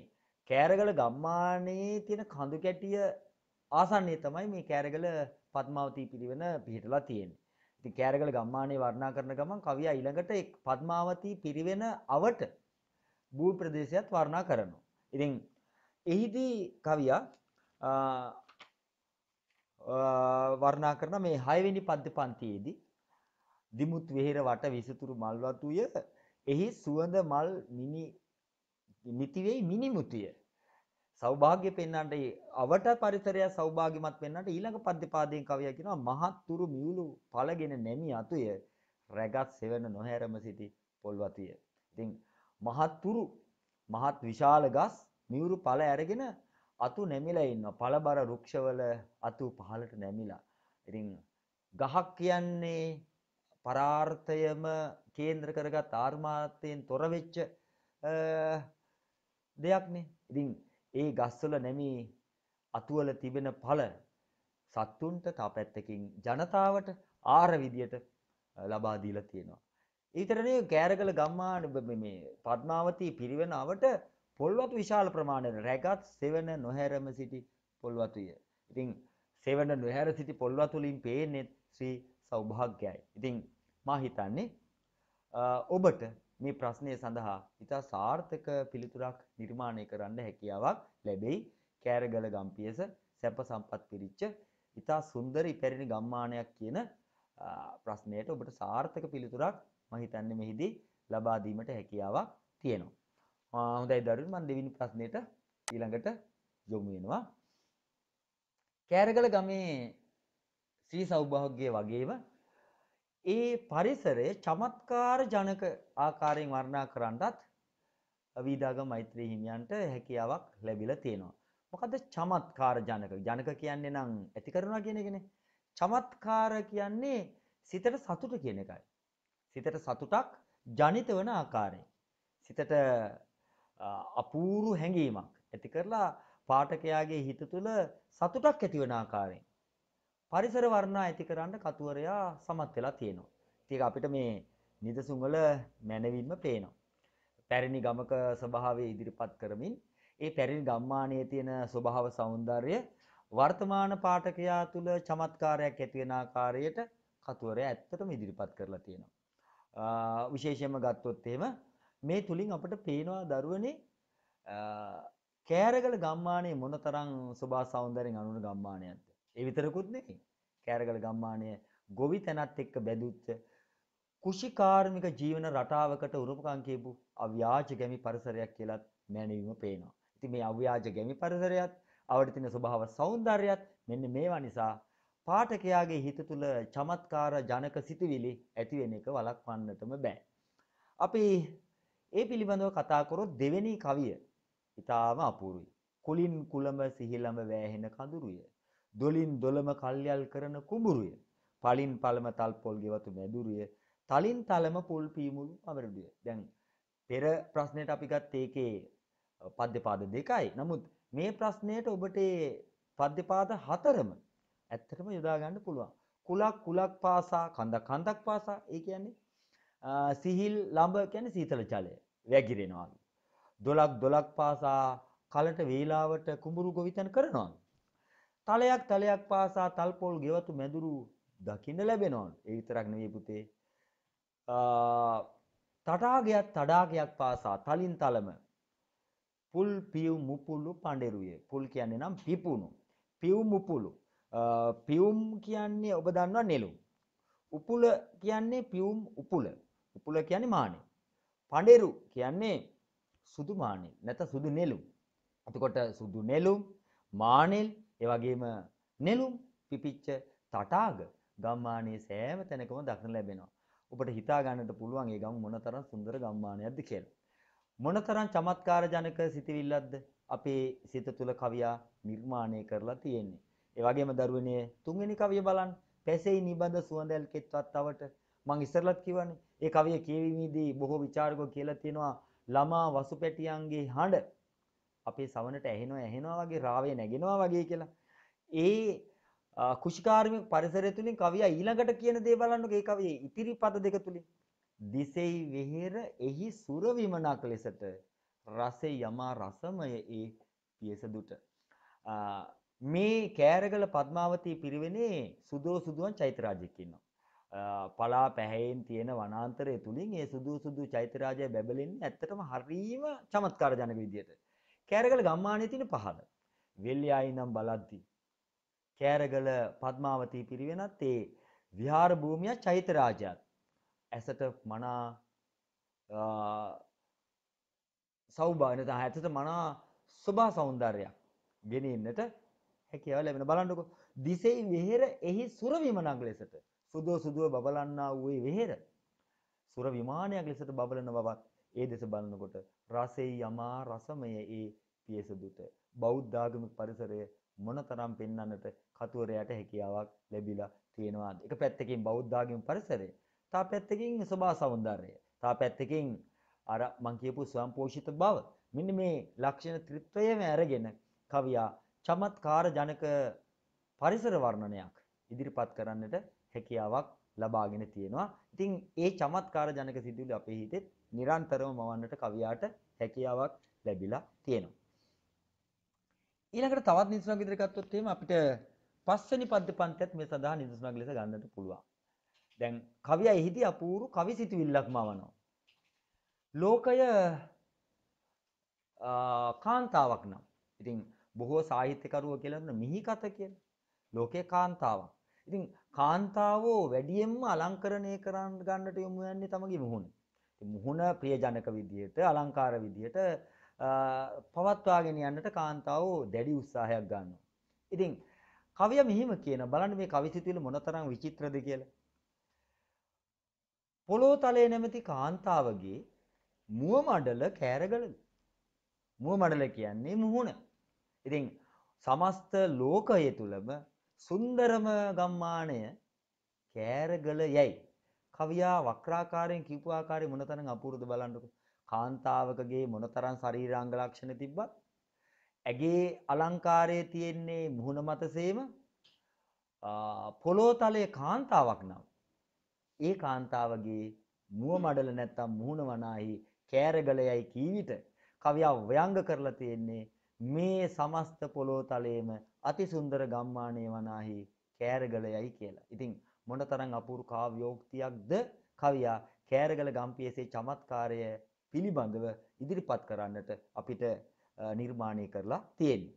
කෑරගල ගම්මානයේ තියෙන කඳු කැටිය ආසන්නයේ තමයි මේ කෑරගල පද්මාවතී පිරිවෙන පිහිටලා තියෙන්නේ. ඉතින් කෑරගල ගම්මානයේ වර්ණනා කරන ගමන් කවියා ඊළඟට ඒ පද්මාවතී පිරිවෙන අවට භූ ප්‍රදේශයත් වර්ණනා කරනවා. ඉතින් එහිදී කවියා වර්ණා කරන මේ 6 වෙනි පද්‍ය පන්තියේදී දිමුත් විහෙර වට විසුතුරු මල් වතුය එහි සුවඳ මල් මිනි මිතිවේ මිනිමුතිය සෞභාග්‍ය පෙන්වන්නට අවට පරිසරය සෞභාග්‍යමත් වෙන්නට ඊළඟ පද්‍යපාදයෙන් කවියා කියනවා මහත්තුරු මියුළු පළගෙන නැමි අතුය රැගත් සෙවන නොහැරම සිටි පොල්වතිය. ඉතින් මහත්තුරු මහත් විශාල ගස් මියුරු පළ ඇරගෙන අතු නැමිලා ඉන්නවා. පළබර වෘක්ෂවල අතු පහලට නැමිලා. ඉතින් ගහක් කියන්නේ පරාර්ථයම කේන්ද්‍ර කරගත් ආර්මාර්ථයෙන් තොර වෙච්ච දෙයක්නේ. ඉතින් ඒ ගස්වල නැමී අතුවල තිබෙන ඵල සත්තුන්ට තව පැත්තකින් ජනතාවට ආර විදියට ලබා දීලා තියෙනවා. ඊතරනේ කෑරගල ගම්මාන මේ පద్මාවතී පිරිවෙනවට පොල්වතු විශාල ප්‍රමාණයක රැගත් සෙවන නොහැරම සිටි පොල්වතුය. ඉතින් සෙවන නොහැර සිටි පොල්වතු වලින් පේන්නේ ශ්‍රී සෞභාග්‍යයි. ඉතින් මා හිතන්නේ ඔබට මේ ප්‍රශ්නය සඳහා ඉතා සාර්ථක පිළිතුරක් නිර්මාණය කරන්න හැකියාවක් ලැබෙයි. කෑරගල ගම්පියස සැප සම්පත් පිරිච්ච ඉතා සුන්දර ඉපැරණි ගම්මානයක් කියන ප්‍රශ්නයට ඔබට සාර්ථක පිළිතුරක් මම හිතන්නේ මෙහිදී ලබා දීමට හැකියාවක් තියෙනවා. හොඳයි දරුවෝ මම දෙවෙනි ප්‍රශ්නෙට ඊළඟට යොමු වෙනවා. කෑරගල ගමේ ශ්‍රී සෞභාග්‍ය වගේම ඒ පරිසරය චමත්කාර ජනක ආකාරයෙන් වර්ණා කරන්නත් විදාගම මෛත්‍රී හිමියන්ට හැකියාවක් ලැබිලා තියෙනවා. මොකද චමත්කාර ජනක ජනක කියන්නේ නම් ඇති කරනවා කියන එකනේ. චමත්කාර කියන්නේ සිතට සතුට කියන එකයි. සිතට සතුටක් ජනිත වන ආකාරය. සිතට අපූරු හැඟීමක් ඇති කරලා පාඨකයාගේ හිත තුළ සතුටක් ඇති වන ආකාරයෙන් පරිසර වර්ණා ඇති කරන්න කතුවරයා සමත් වෙලා තියෙනවා. ඉතින් අපිට මේ නිදසුන් වල මැනවින්ම පේනවා. පැරණි ගමක ස්වභාවය ඉදිරිපත් කරමින් ඒ පැරණි ගම්මානයේ තියෙන ස්වභාව సౌందර්යය වර්තමාන පාඨකයා තුළ චමත්කාරයක් ඇති වෙන ආකාරයට කතුවරයා ඇත්තටම ඉදිරිපත් කරලා තියෙනවා. විශේෂයෙන්ම ගත්තොත් එහෙම මේ තුලින් අපිට පේනවා දරුවනේ කෑරගල ගම්මානයේ මොනතරම් ස්වභාව సౌందර්යයෙන් අනුන ගම්මානයක්ද ඒ විතරකුත් නෙමෙයි. කෑරගල ගම්මානය ගොවි තැනත් එක්ක බැඳුච්ච කුෂිකාර්මික ජීවන රටාවකට උරුමකම් කියපු අව්‍යාජ ගැමි පරිසරයක් කියලත් මැනවීම පේනවා. ඉතින් මේ අව්‍යාජ ගැමි පරිසරයත් අවඩ තියෙන ස්වභාව సౌందර්යයත් මෙන්න මේවා නිසා පාඨකයාගේ හිත තුළ චමත්කාර ජනක සිතුවිලි ඇති වෙන එක වළක්වන්නටම බෑ. අපි ඒ පිළිබඳව කතා කරොත් දෙවෙනි කවිය ඊටාම අපූර්වයි. කුලින් කුලඹ සිහිලඹ වෑහෙන කඳුරුය දොලින් දොලම කල්යල් කරන කුඹුරුය. පලින් පළම තල්පොල් ගෙවතු මැදුරුය. තලින් තලම පොල් පීමුළු අමරඩුය. දැන් පෙර ප්‍රශ්නයට අපි ගත් ඒකේ පද්‍යපාද දෙකයි. නමුත් මේ ප්‍රශ්නයට ඔබට පද්‍යපාද හතරම ඇත්තටම යොදා ගන්න පුළුවන්. කුලක් කුලක් පාසා කඳක් කඳක් පාසා ඒ කියන්නේ සිහිල් ළඹ කියන්නේ සීතල ජලය වැగిරෙනවා. දොලක් දොලක් පාසා කලට වේලාවට කුඹුරු ගොවිතැන් කරනවා. තලයක් තලයක් පාසා තල්පොල් ගෙවතු මැදුරු දකින්න ලැබෙනවා. ඒ විතරක් නෙවෙයි පුතේ. තටාගයක් තඩාගයක් පාසා තලින් තලම පුල් පියු මුපුළු පඬරුවේ. පුල් කියන්නේ නම් පිපුණු. පියු මුපුළු. පියුම් කියන්නේ ඔබ දන්නවා නෙළුම්. උපුල කියන්නේ පියුම් උපුල. උපුල කියන්නේ මානෙ. පඬරු කියන්නේ සුදු මානෙ. නැත සුදු නෙළුම්. එතකොට සුදු නෙළුම් මානෙල් ඒ වගේම නෙළුම් පිපිච්ච තටාග ගම්මානයේ සෑම තැනකම දක්න ලැබෙනවා. ඔබට හිතා ගන්නට පුළුවන් ඒ ගම් මොනතරම් සුන්දර ගම්මානයක්ද කියලා. මොනතරම් චමත්කාර ජනක සිතිවිල්ලක්ද අපේ සිත තුළ කවියා නිර්මාණය කරලා තියෙන්නේ. ඒ වගේම දරුවනේ තුන්වෙනි කවිය බලන්න. පැසෙයි නිබඳ සුවඳල් කෙත්වත් තවට මං ඉස්සරලත් කිව්වනේ. ඒ කවිය කියවීමේදී බොහෝ ਵਿਚාරකෝ කියලා තියෙනවා ළමා වසුපැටියන්ගේ හඬ අපේ සවනට ඇහෙනවා ඇහෙනවා වගේ රාවේ නැගෙනවා වගේ කියලා. ඒ කුෂිකාර්මික පරිසරය තුලින් කවියා ඊළඟට කියන දේ බලන්නකෝ ඒ කවියේ ඉතිරි පද දෙක තුලින්. දිසෙයි වෙහෙර එහි සුර විමනක් ලෙසට රසේ යමා රසමය ඒ පියසදුට. මේ කෑරගල පద్මාවතී පිරිවෙනේ සුදෝ සුදුවන් චෛත්‍යරාජෙක් ඉන්නවා. පලා පැහැයෙන් තියෙන වනාන්තරය තුළින් ඒ සුදු සුදු චෛත්‍යරාජය බැබලෙන්නේ ඇත්තටම හරීම චමත්කාර ජනක විදියට. කෑරගල ගම්මානය තින පහන. වෙල්ලයායි නම් බලද්දි. කෑරගල පද්මාවතී පිරිවෙනත් ඒ විහාර භූමිය චෛතරාජයත් ඇසට මනා සෞභානතා ඇතට මනා ස්වභා සෞන්දර්යක් ගෙනෙන්නට හැකිව ලැබෙන බලන්නකො දිසෙයි වෙහෙර එහි සුර විමනක් ලෙසට සුදෝ සුදුව බබලන්නා වූේ වෙහෙර සුර විමානයක් ලෙසට බබලන බවත් ඒ දෙස බලන්නකොට රසෙයි යමා රසමය ඒ පියසදුට බෞද්ධාගමික පරිසරය මොනතරම් පෙන්වන්නට කතුවරයාට හැකියාවක් ලැබිලා තියෙනවාද? එක පැත්තකින් බෞද්ධාගමික පරිසරය, තව පැත්තකින් සබා సౌందර්යය, තව පැත්තකින් අර මං කියපු ස්වයංපෝෂිත බව. මෙන්න මේ ලක්ෂණ ත්‍රිත්වයම අරගෙන කවියා චමත්කාර ජනක පරිසර වර්ණනයක් ඉදිරිපත් කරන්නට හැකියාවක් ලබාගෙන තියෙනවා. ඉතින් ඒ චමත්කාර ජනක සිදුවිලි අපේ හිතෙත් නිරන්තරව මවන්නට කවියාට හැකියාවක් ලැබිලා තියෙනවා. ඊළඟට තවත් නිදසුනක් ඉදිරියට ගත්තොත් එහෙම අපිට පස්වෙනි පද්‍ය පන්තියත් මේ සඳහා නිදසුනක් ලෙස ගන්නට පුළුවන්. දැන් කවියා එහිදී අපූරු කවි සිතුවිල්ලක් මවනවා. ලෝකය කාන්තාවක් නම්. ඉතින් බොහෝ සාහිත්‍යකරුවෝ කියලා දුන්න මිහිකත කියලා. ලෝකයේ කාන්තාවක්. ඉතින් කාන්තාවෝ වැඩියෙන්ම අලංකරණය කරන්න ගන්නට යොමු වෙන්නේ තමගේ මුහුණ. ඉතින් මුහුණ ප්‍රියජනක විදියට, අලංකාර විදියට පවත්වාගෙන යන්නට කාන්තාව දැඩි උත්සාහයක් ගන්නවා. ඉතින් කවිය මෙහිම කියන බලන්න මේ කවිසිතුවිලි මොනතරම් විචිත්‍රද කියලා. පොළොව තලයේ නැමැති කාන්තාවගේ මුව මඩල කෑරගලද. මුව මඩල කියන්නේ මුහුණ. ඉතින් සමස්ත ලෝකය තුළම සුන්දරම ගම්මානය කෑරගල යයි. කවියා වක්‍රාකාරයෙන් කිව්පු ආකාරය මොනතරම් අපූර්වද බලන්නකෝ. කාන්තාවකගේ මොනතරම් ශරීරාංග ලක්ෂණ තිබ්බත් ඇගේ අලංකාරයේ තියෙන්නේ මුහුණ මතසේම පොළොතලයේ කාන්තාවක් නම් ඒ කාන්තාවගේ මුව මඩල නැත්තම් මුහුණ වනාහි කෑරගලයයි කීවිත කවියා ව්‍යංග කරලා තියෙන්නේ මේ සමස්ත පොළොතලයේම අතිසුන්දර ගම්මානයේ වනාහි කෑරගලයයි කියලා. ඉතින් මොනතරම් අපූර්ව කාව්‍යෝක්තියක්ද කවියා කෑරගල ගම්පියසේ චමත්කාරය පිළිබඳව ඉදිරිපත් කරන්නට අපිට නිර්මාණය කරලා තියෙනවා.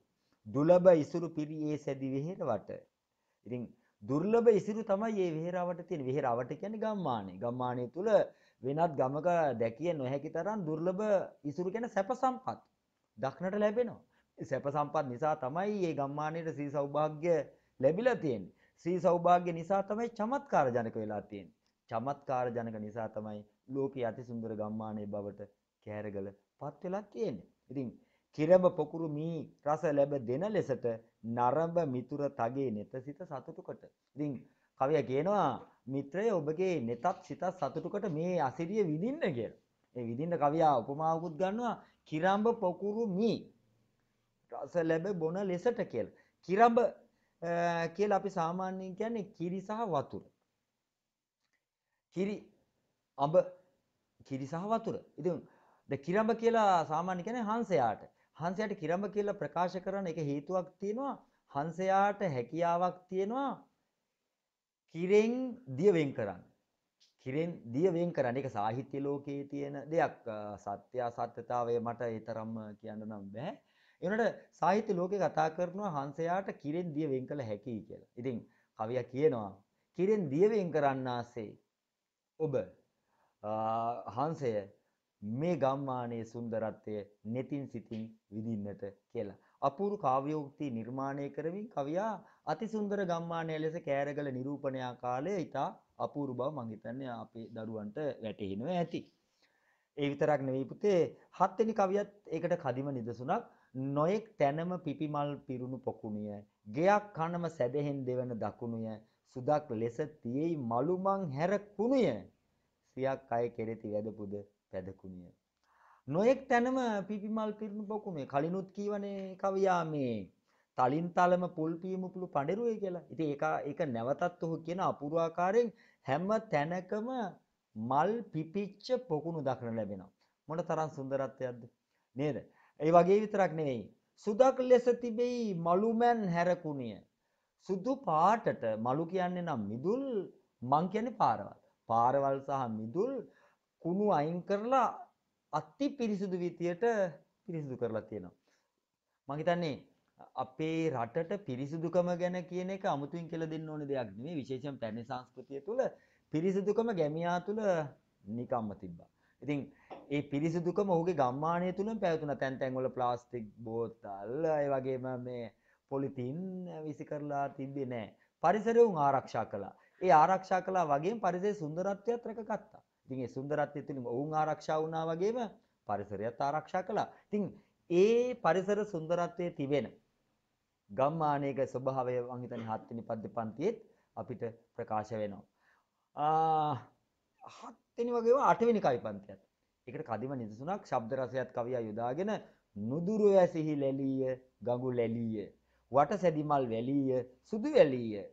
දුලබ ඉසුරු පිරියේ සැදි විහෙරවට. ඉතින් දුර්ලභ ඉසුරු තමයි මේ විහෙරවට තියෙන. විහෙරවට කියන්නේ ගම්මානේ. ගම්මානේ තුල වෙනත් ගමක දැකිය නොහැකි තරම් දුර්ලභ ඉසුරු කියන සැප සම්පත් දක්නට ලැබෙනවා. සැප සම්පත් නිසා තමයි මේ ගම්මානේට ශ්‍රී සෞභාග්‍ය ලැබිලා තියෙන්නේ. ශ්‍රී සෞභාග්‍ය නිසා තමයි චමත්කාර ජනක වෙලා තියෙන්නේ. චමත්කාර ජනක නිසා තමයි ලෝකයේ අතිසුන්දර ගම්මානයේ බවට කෑරගල පත් වෙලා තියෙන්නේ. ඉතින් කිරඹ පොකුරු මී රස ලැබ දෙන ලෙසට නරඹ මිතුර තගේ නෙතසිත සතුටුකට. ඉතින් කවියා කියනවා මිත්‍රය ඔබගේ නෙතත් සිතත් සතුටුකට මේ අසිරිය විඳින්න කියලා. ඒ විඳින්න කවියා උපමාවකුත් ගන්නවා කිරඹ පොකුරු මී රස ලැබ බොන ලෙසට කියලා. කිරඹ කියලා අපි සාමාන්‍යයෙන් කියන්නේ කිරි සහ වතුර. කිරි අඹ කිරි සහ වතුර. ඉතින් ද කිරඹ කියලා සාමාන්‍ය කියන්නේ හංසයාට. හංසයාට කිරඹ කියලා ප්‍රකාශ කරන එක හේතුවක් තියෙනවා. හංසයාට හැකියාවක් තියෙනවා කිරෙන් දිය වෙන් කරන්න. කිරෙන් දිය වෙන් කරන්න. ඒක සාහිත්‍ය ලෝකයේ තියෙන දෙයක්. සත්‍ය අසත්‍යතාවය මට ඒ තරම්ම කියන්න නම් බෑ. ඒ වුණාට සාහිත්‍ය ලෝකේ කතා කරනවා හංසයාට කිරෙන් දිය වෙන් කළ හැකියි කියලා. ඉතින් කවියා කියනවා කිරෙන් දිය වෙන් කරන්නාසේ ඔබ හංසය මේ ගම්මානයේ සුන්දරත්වය නෙතින් සිතින් විඳින්නට කියලා. අපූරු කාව්‍යෝක්ති නිර්මාණය කරමින් කවියා අතිසුන්දර ගම්මානය ලෙස කෑරගල නිරූපණයා කාලය ඉතා අපූරු බව මං හිතන්නේ අපේ දරුවන්ට වැටහෙනවා ඇති. ඒ විතරක් නෙවෙයි පුතේ හත්වෙනි කවියත් ඒකට කදිම නිදසුනක් නොයෙක් තැනම පිපිමල් පිරුණු පොකුණිය ගෙයක් කනම සැදහෙන් දෙවන දකුණුය සුදක් ලෙස තියෙයි මලුමං හැර කුණුය ස්ත්‍රියක් අය කෙරෙති වැද පුද පැදකුණිය. නොයෙක් තැනම පිපිමල් පිරුණු පොකුමේ කලිනුත් කියවනේ කවියා මේ තලින් තලම පුල් පීමුපුළු පඬිරුවේ කියලා. ඉතින් ඒක ඒක නැවතත් ඔහු කියන අපූර්වාකාරයෙන් හැම තැනකම මල් පිපිච්ච පොකුණු දක්න ලැබෙනවා. මොන තරම් සුන්දරත්වයක්ද නේද? ඒ වගේ විතරක් නෙවෙයි. සුදක් ලෙස තිබෙයි මලුමැන් හැරකුණිය. සුදු පාටට මලු කියන්නේ නම් මිදුල් මං කියන්නේ පාරවල්. පාරවල් සහ මිදුල් කුණු අයින් කරලා අති පිරිසිදු විදියට පිරිසිදු කරලා තියෙනවා. මම හිතන්නේ අපේ රටට පිරිසිදුකම ගැන කියන එක අමුතුවෙන් කියලා දෙන්න ඕන දෙයක් නෙමෙයි විශේෂයෙන් පැරණි සංස්කෘතිය තුළ පිරිසිදුකම ගැමියා තුළ නිකම්ම තිබ්බා. ඉතින් ඒ පිරිසිදුකම ඔහුගේ ගම්මානය තුළම පැවතුණා තැන් තැන්වල ප්ලාස්ටික් බෝතල් ඒ වගේම මේ පොලිතින් විසි කරලා තිබ්බේ නැහැ. පරිසරය උන් ආරක්ෂා කළා. ඒ ආරක්ෂා කළා වගේම පරිසරයේ සුන්දරත්වයත් රැකගත්තා. ඉතින් ඒ සුන්දරත්වය තුළින් ඔවුන් ආරක්ෂා වුණා වගේම පරිසරයත් ආරක්ෂා කළා. ඉතින් ඒ පරිසර සුන්දරත්වයේ තිබෙන ගම්මානයක ස්වභාවය මම හිතන්නේ හත් වෙනි පද්‍ය පන්තියේත් අපිට ප්‍රකාශ වෙනවා. ආ හත් වෙනි වගේම අට වෙනි කවි පන්තියත්. ඒකට කදිම නිදසුනක් ශබ්ද රසයත් කවියා යොදාගෙන නුදුරු ඇසිහි ලැලීය ගඟු ලැලීය වට සැදිමල් වැලීය සුදු වැලීය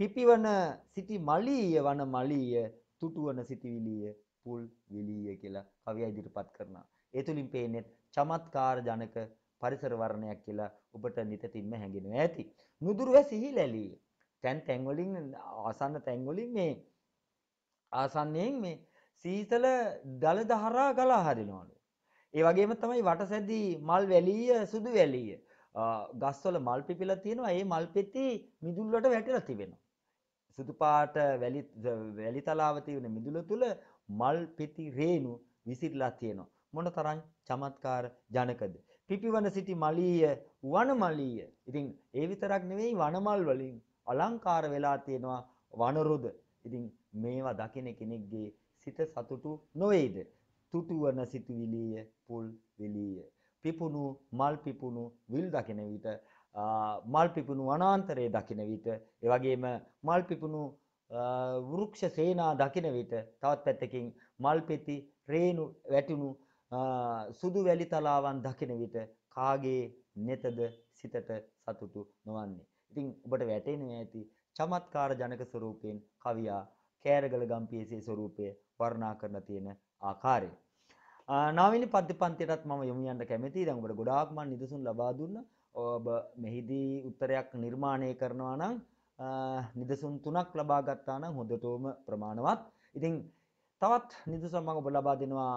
පිපිවන සිටි මලීය වන මලීය තුටුවන සිටිවිලිය පුල් විලීය කියලා කවියා ඉදිරිපත් කරනවා. ඒ තුලින් පේන්නේ චමත්කාර ජනක පරිසර වර්ණයක් කියලා ඔබට නිතින්ම හැඟෙනවා ඇති. නුදුරුව සිහිලැලි. තැන් තැන් වලින් ආසන්න තැන් වලින් මේ ආසන්නයෙන් මේ සීතල දල දහරා ගලා හරිනවලු. ඒ වගේම තමයි වටසැදි මල් වැලිය සුදු වැලිය. ගස්වල මල් පිපිලා තියෙනවා. ඒ මල් පෙති මිදුල්ලට වැටිලා තිබෙනවා. සුදුපාට වැලි වැලි තලාව තියෙන මිදුල තුල මල් පෙති රේණු විසිරලා තියෙනවා. මොන තරම් චමත්කාර ජනකද. පිපිවන සිටි මලීය වනමලීය. ඉතින් ඒ විතරක් නෙවෙයි වනමල් වලින් අලංකාර වෙලා තියෙනවා වනරුද. ඉතින් මේවා දකින කෙනෙක්ගේ සිත සතුටු නොවේද? තුටුවන සිටි විලීය, පුල් විලීය. පිපුණු මල් පිපුණු විල් දකින විට මල් පිපුණු වනාන්තරයේ දකින විට ඒ වගේම මල් පිපුණු වෘක්ෂ සේනා දකින විට තවත් පැත්තකින් මල් පෙති රේණු වැටුණු සුදු වැලි තලාවන් දකින විට කාගේ නෙතද සිතට සතුටු නොවන්නේ. ඉතින් ඔබට වැටෙන්නේ ඇති චමත්කාර ජනක ස්වරූපයෙන් කවියා කෑරගල ගම්පියසේ ස්වරූපය වර්ණා කරන තියෙන ආකාරය. නාවිනි පද්‍ය පන්තියටත් මම යොමු යන්න කැමතියි. දැන් ඔබට ගොඩාක් මම නිදසුන් ලබා දුන්නා. ඔබ මෙහිදී උත්තරයක් නිර්මාණය කරනවා නම් නිදසුන් තුනක් ලබා ගත්තා නම් හොඳටම ප්‍රමාණවත්. ඉතින් තවත් නිදසුන් මම ඔබ ලබා දෙනවා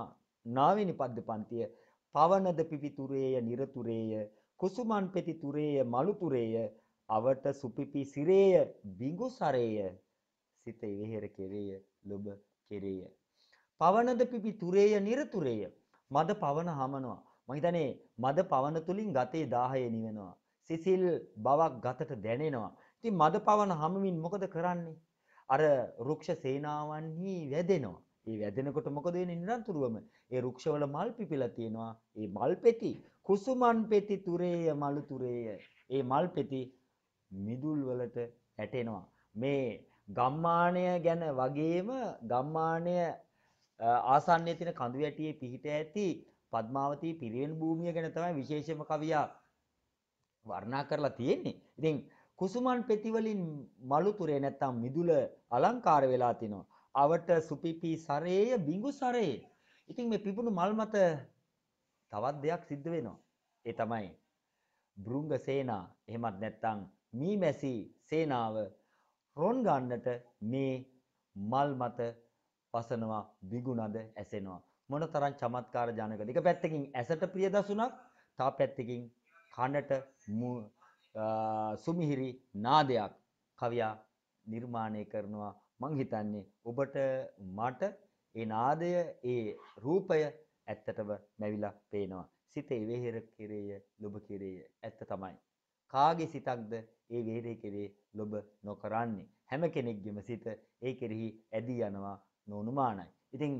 නාවිනි පද්ද පන්තිය පවනද පිපිතුරේය නිරතුරේය කුසුමන් පෙතිතුරේය මලුතුරේය අවට සුපිපි සිරේය බිඟුසරේය සිත ඉවෙහෙර කෙරේය ලොබ කෙරේය පවනද පිපිතුරේය නිරතුරේය මද පවන හමනවා මම හිතන්නේ මද පවන තුලින් ගතේ 10 නිවෙනවා. සිසිල් බවක් ගතට දැනෙනවා. ඉතින් මද පවන හැමමින් මොකද කරන්නේ? අර රුක්ෂ සේනාවන්හි වැදෙනවා. ඒ වැදෙනකොට මොකද වෙන්නේ නිරන්තරවම? ඒ රුක්ෂවල මල් පිපිලා තියෙනවා. ඒ මල් පෙති කුසුමන් පෙති තුරේය මලු තුරේය. ඒ මල් පෙති මිදුල් වලට ඇටෙනවා. මේ ගම්මානය ගැන වගේම ගම්මානය ආසන්නයේ තියෙන කඳු යටියේ පිහිට ඇති පද්මාවතී පිරිවෙන් භූමිය ගැන තමයි විශේෂම කවියා වර්ණනා කරලා තියෙන්නේ. ඉතින් කුසුමන් පෙතිවලින් මලුතුරේ නැත්තම් මිදුල අලංකාර වෙලා තිනවා. අවට සුපිපි සරේය බිඟු සරේ. ඉතින් මේ පිපුණු මල් මත තවත් දෙයක් සිද්ධ වෙනවා. ඒ තමයි බෘංග සේනා එහෙමත් නැත්තම් මීමැසි සේනාව රොන් ගන්නට මේ මල් මත පසනවා බිගුණද ඇසෙනවා. මොන තරම් චමත්කාර ජනකද. එක පැත්තකින් ඇසට ප්‍රිය දසුණක්, තව පැත්තකින් කනට සුමිහිරි නාදයක් කවියා නිර්මාණය කරනවා. මං හිතන්නේ ඔබට මට ඒ නාදය, ඒ රූපය ඇත්තටම නැවිලා පේනවා. සිතේ වෙහෙර කෙරේය, ලොබ කෙරේය. ඇත්ත තමයි. කාගේ සිතක්ද ඒ වෙහෙරේ කෙරේ ලොබ නොකරන්නේ. හැම කෙනෙක්ගේම සිත ඒ කෙරෙහි ඇදී යනවා නොනුමානයි. ඉතින්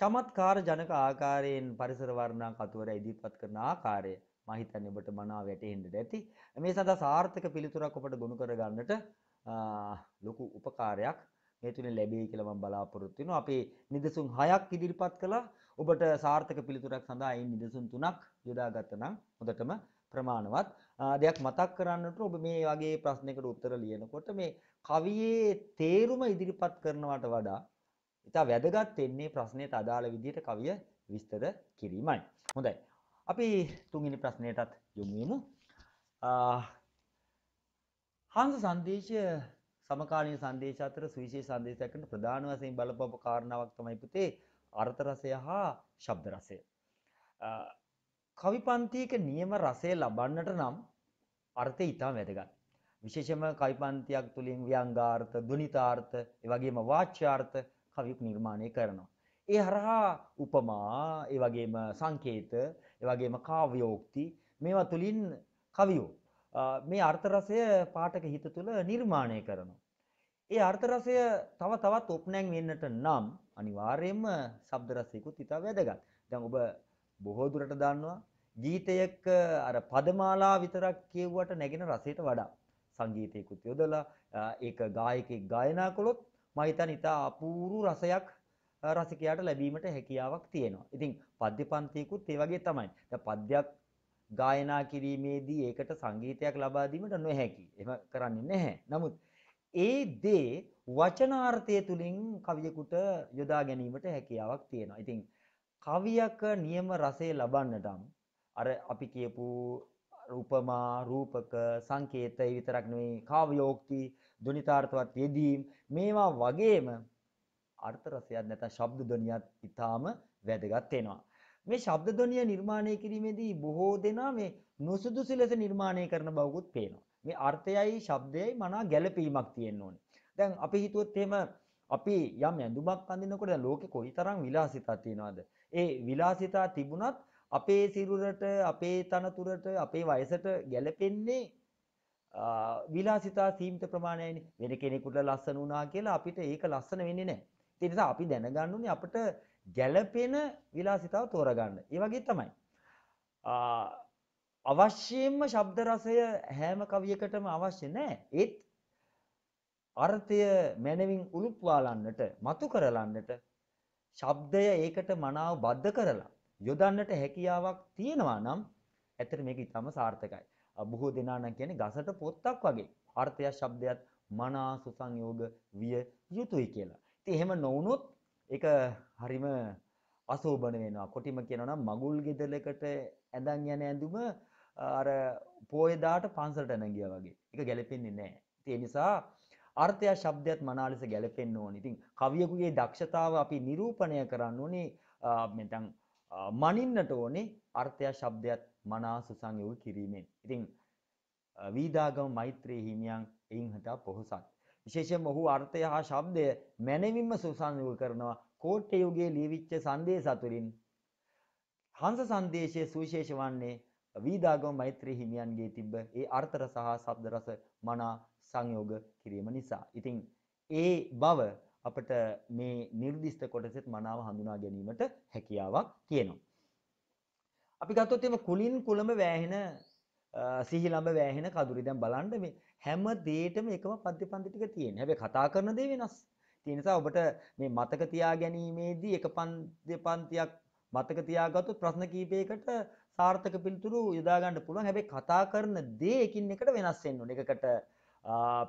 චමත්කාර ජනක ආකාරයෙන් පරිසර වර්ණා කතුවර ඉදිරිපත් කරන ආකාරය මම හිතන්නේ ඔබට මනාව වැටහෙන්න ඇති. මේ සඳහා සාර්ථක පිළිතුරක් ඔබට ගොනු කරගන්නට ලොකු උපකාරයක් මේ තුලින් ලැබෙයි කියලා මම බලාපොරොත්තු වෙනවා. අපේ නිදසුන් 6ක් ඉදිරිපත් කළා. ඔබට සාර්ථක පිළිතුරක් සඳහා ඒ නිදසුන් 3ක් යොදාගත්තා නම් හොඳටම ප්‍රමාණවත්. දෙයක් මතක් කරන්නට ඔබ මේ වගේ ප්‍රශ්නයකට උත්තර ලියනකොට මේ කවියේ තේරුම ඉදිරිපත් කරනවට වඩා ඉතා වැදගත් වෙන්නේ ප්‍රශ්නයට අදාළ විදිහට කවිය විස්තර කිරීමයි. හොඳයි. අපි තුන්වෙනි ප්‍රශ්නයටත් යොමු වෙමු. හංස සංදේශය සමකාලීන සංදේශ අතර සුවිශේෂ සංදේශයක් වෙන ප්‍රධාන වශයෙන් බලපෑම කාරණාවක් තමයි පුතේ අර්ථ රසය හා ශබ්ද රසය. කවි පන්තියක නියම රසය ලබන්නට නම් අර්ථය ඉතාම වැදගත්. විශේෂම කවි පන්තියක් තුලින් ව්‍යංගාර්ථ, දුනිතාර්ථ, ඒ වගේම වාචාර්ථ කවියක් නිර්මාණය කරනවා. ඒ හරහා උපමා, ඒ වගේම සංකේත, ඒ වගේම කාව්‍යෝක්ති මේවා තුලින් කවියෝ මේ අර්ථ රසය පාඨක හිත තුළ නිර්මාණය කරනවා. ඒ අර්ථ රසය තව තවත් ඔප්නෑන් වෙන්නට නම් අනිවාර්යයෙන්ම ශබ්ද රසයකුත් ඉතා වැදගත්. දැන් ඔබ බොහෝ දුරට දන්නවා ගීතයක අර පදමාලා විතරක් කියවුවට නැගෙන රසයට වඩා සංගීතයකුත් යොදලා ඒක ගායකයෙක් ගායනා කළොත් මම හිතන්නේ ඉතා අපූර්ව රසයක් රසිකයාට ලැබීමට හැකියාවක් තියෙනවා. ඉතින් පද්‍ය පන්තියකුත් ඒ වගේ තමයි. දැන් පද්‍යයක් ගායනා කිරීමේදී ඒකට සංගීතයක් ලබා දීමට නොහැකි. එහෙම කරන්නේ නැහැ. නමුත් ඒ දේ වචනාර්ථය තුලින් කවියෙකුට යොදා ගැනීමට හැකියාවක් තියෙනවා. ඉතින් කවියක නියම රසය ලබන්නට අර අපි කියපු උපමා රූපක සංකේතය විතරක් නෙවෙයි කාව්‍යෝක්ති ධ්වනිතාර්ථවත් යෙදීම් මේවා වගේම අර්ථ රසයත් නැත්නම් ශබ්ද ධ්වනියත් ඊටාම වැදගත් වෙනවා. මේ ශබ්ද ධ්වනිය නිර්මාණය කිරීමේදී බොහෝ දෙනා මේ නුසුදුසු ලෙස නිර්මාණය කරන බවකුත් පේනවා. මේ අර්ථයයි ශබ්දයයි මනා ගැළපීමක් තියෙන්න ඕනේ. දැන් අපි හිතුවොත් එහෙම අපි යම් ඇඳුමක් අඳිනකොට දැන් ලෝකේ කොයිතරම් විලාසිතා තියෙනවද? ඒ විලාසිතා තිබුණත් අපේ සිරුරට, අපේ තනතුරට, අපේ වයසට ගැළපෙන්නේ විලාසිතා සීමිත ප්‍රමාණයයිනේ. වෙන කෙනෙකුට ලස්සන වුණා කියලා අපිට ඒක ලස්සන වෙන්නේ නැහැ. ඒ නිසා අපි දැනගන්න ඕනේ අපිට ගැළපෙන විලාසිතාව තෝරගන්න. ඒ වගේ තමයි. අවශ්‍යයෙන්ම ශබ්ද රසය හැම කවියකටම අවශ්‍ය නැහැ. ඒත් අර්ථය මනවින් උලුප්වාලන්නට, මතු කරලන්නට ශබ්දය ඒකට මනාව බද්ධ කරලා යොදන්නට හැකියාවක් තියෙනවා නම් ඇත්තට මේක ඊටම සාර්ථකයි. බොහෝ දෙනා නම් කියන්නේ ගසට පොත්තක් වගේ අර්ථය ශබ්දයක් මනා සුසංයෝග විය යුතුයි කියලා. ඉතින් එහෙම නොවුනොත් ඒක හරිම අශෝභන වෙනවා. කොටිම කියනවා නම් මගුල් ගෙදලකට ඇඳන් යන ඇඳුම අර පෝයදාට පන්සලට නැගියා වගේ. ඒක ගැලපෙන්නේ නැහැ. ඒ නිසා අර්ථය ශබ්දයත් මනාලෙස ගැලපෙන්න ඕනේ. ඉතින් කවියෙකුගේ දක්ෂතාව අපි නිරූපණය කරන්න ඕනේ මෙතන මනින්නට ඕනේ අර්ථය ශබ්දයත් මනා සුසංයෝග කිරීමෙන්. ඉතින් වීදාගම මෛත්‍රී හිමියන් එයින් හදා පොහොසත්. විශේෂයෙන්ම ඔහු අර්ථය හා ශබ්දය මැනවින්ම සුසංයෝග කරනවා කෝට්ටේ යුගයේ ලියවිච්ච සංදේශ අතුරින්. හංස සංදේශයේ සුවිශේෂ වන්නේ වීදාගම මෛත්‍රී හිමියන්ගේ තිබ්බ ඒ අර්ථ රස හා ශබ්ද රස මනා සංයෝග කිරීම නිසා. ඉතින් ඒ බව අපට මේ නිර්දිෂ්ට කොටසෙත් මනාව හඳුනා ගැනීමට හැකියාවක් තියෙනවා. අපි ගත්තොත් එම කුලින් කුලම වෑහෙන සිහිළඹ වෑහෙන කඳුරි දැන් බලන්න මේ හැම දෙයකම එකම පද්‍ය පන්ති ටික තියෙන. හැබැයි කතා කරන දේ වෙනස්. ඒ නිසා ඔබට මේ මතක තියා ගැනීමේදී එක පන්ති පන්තියක් මතක තියාගත්තොත් ප්‍රශ්න කීපයකට සාර්ථක පිළිතුරු යොදා ගන්න පුළුවන්. හැබැයි කතා කරන දේ එකින් එකට වෙනස් වෙන්න ඕනේ. එකකට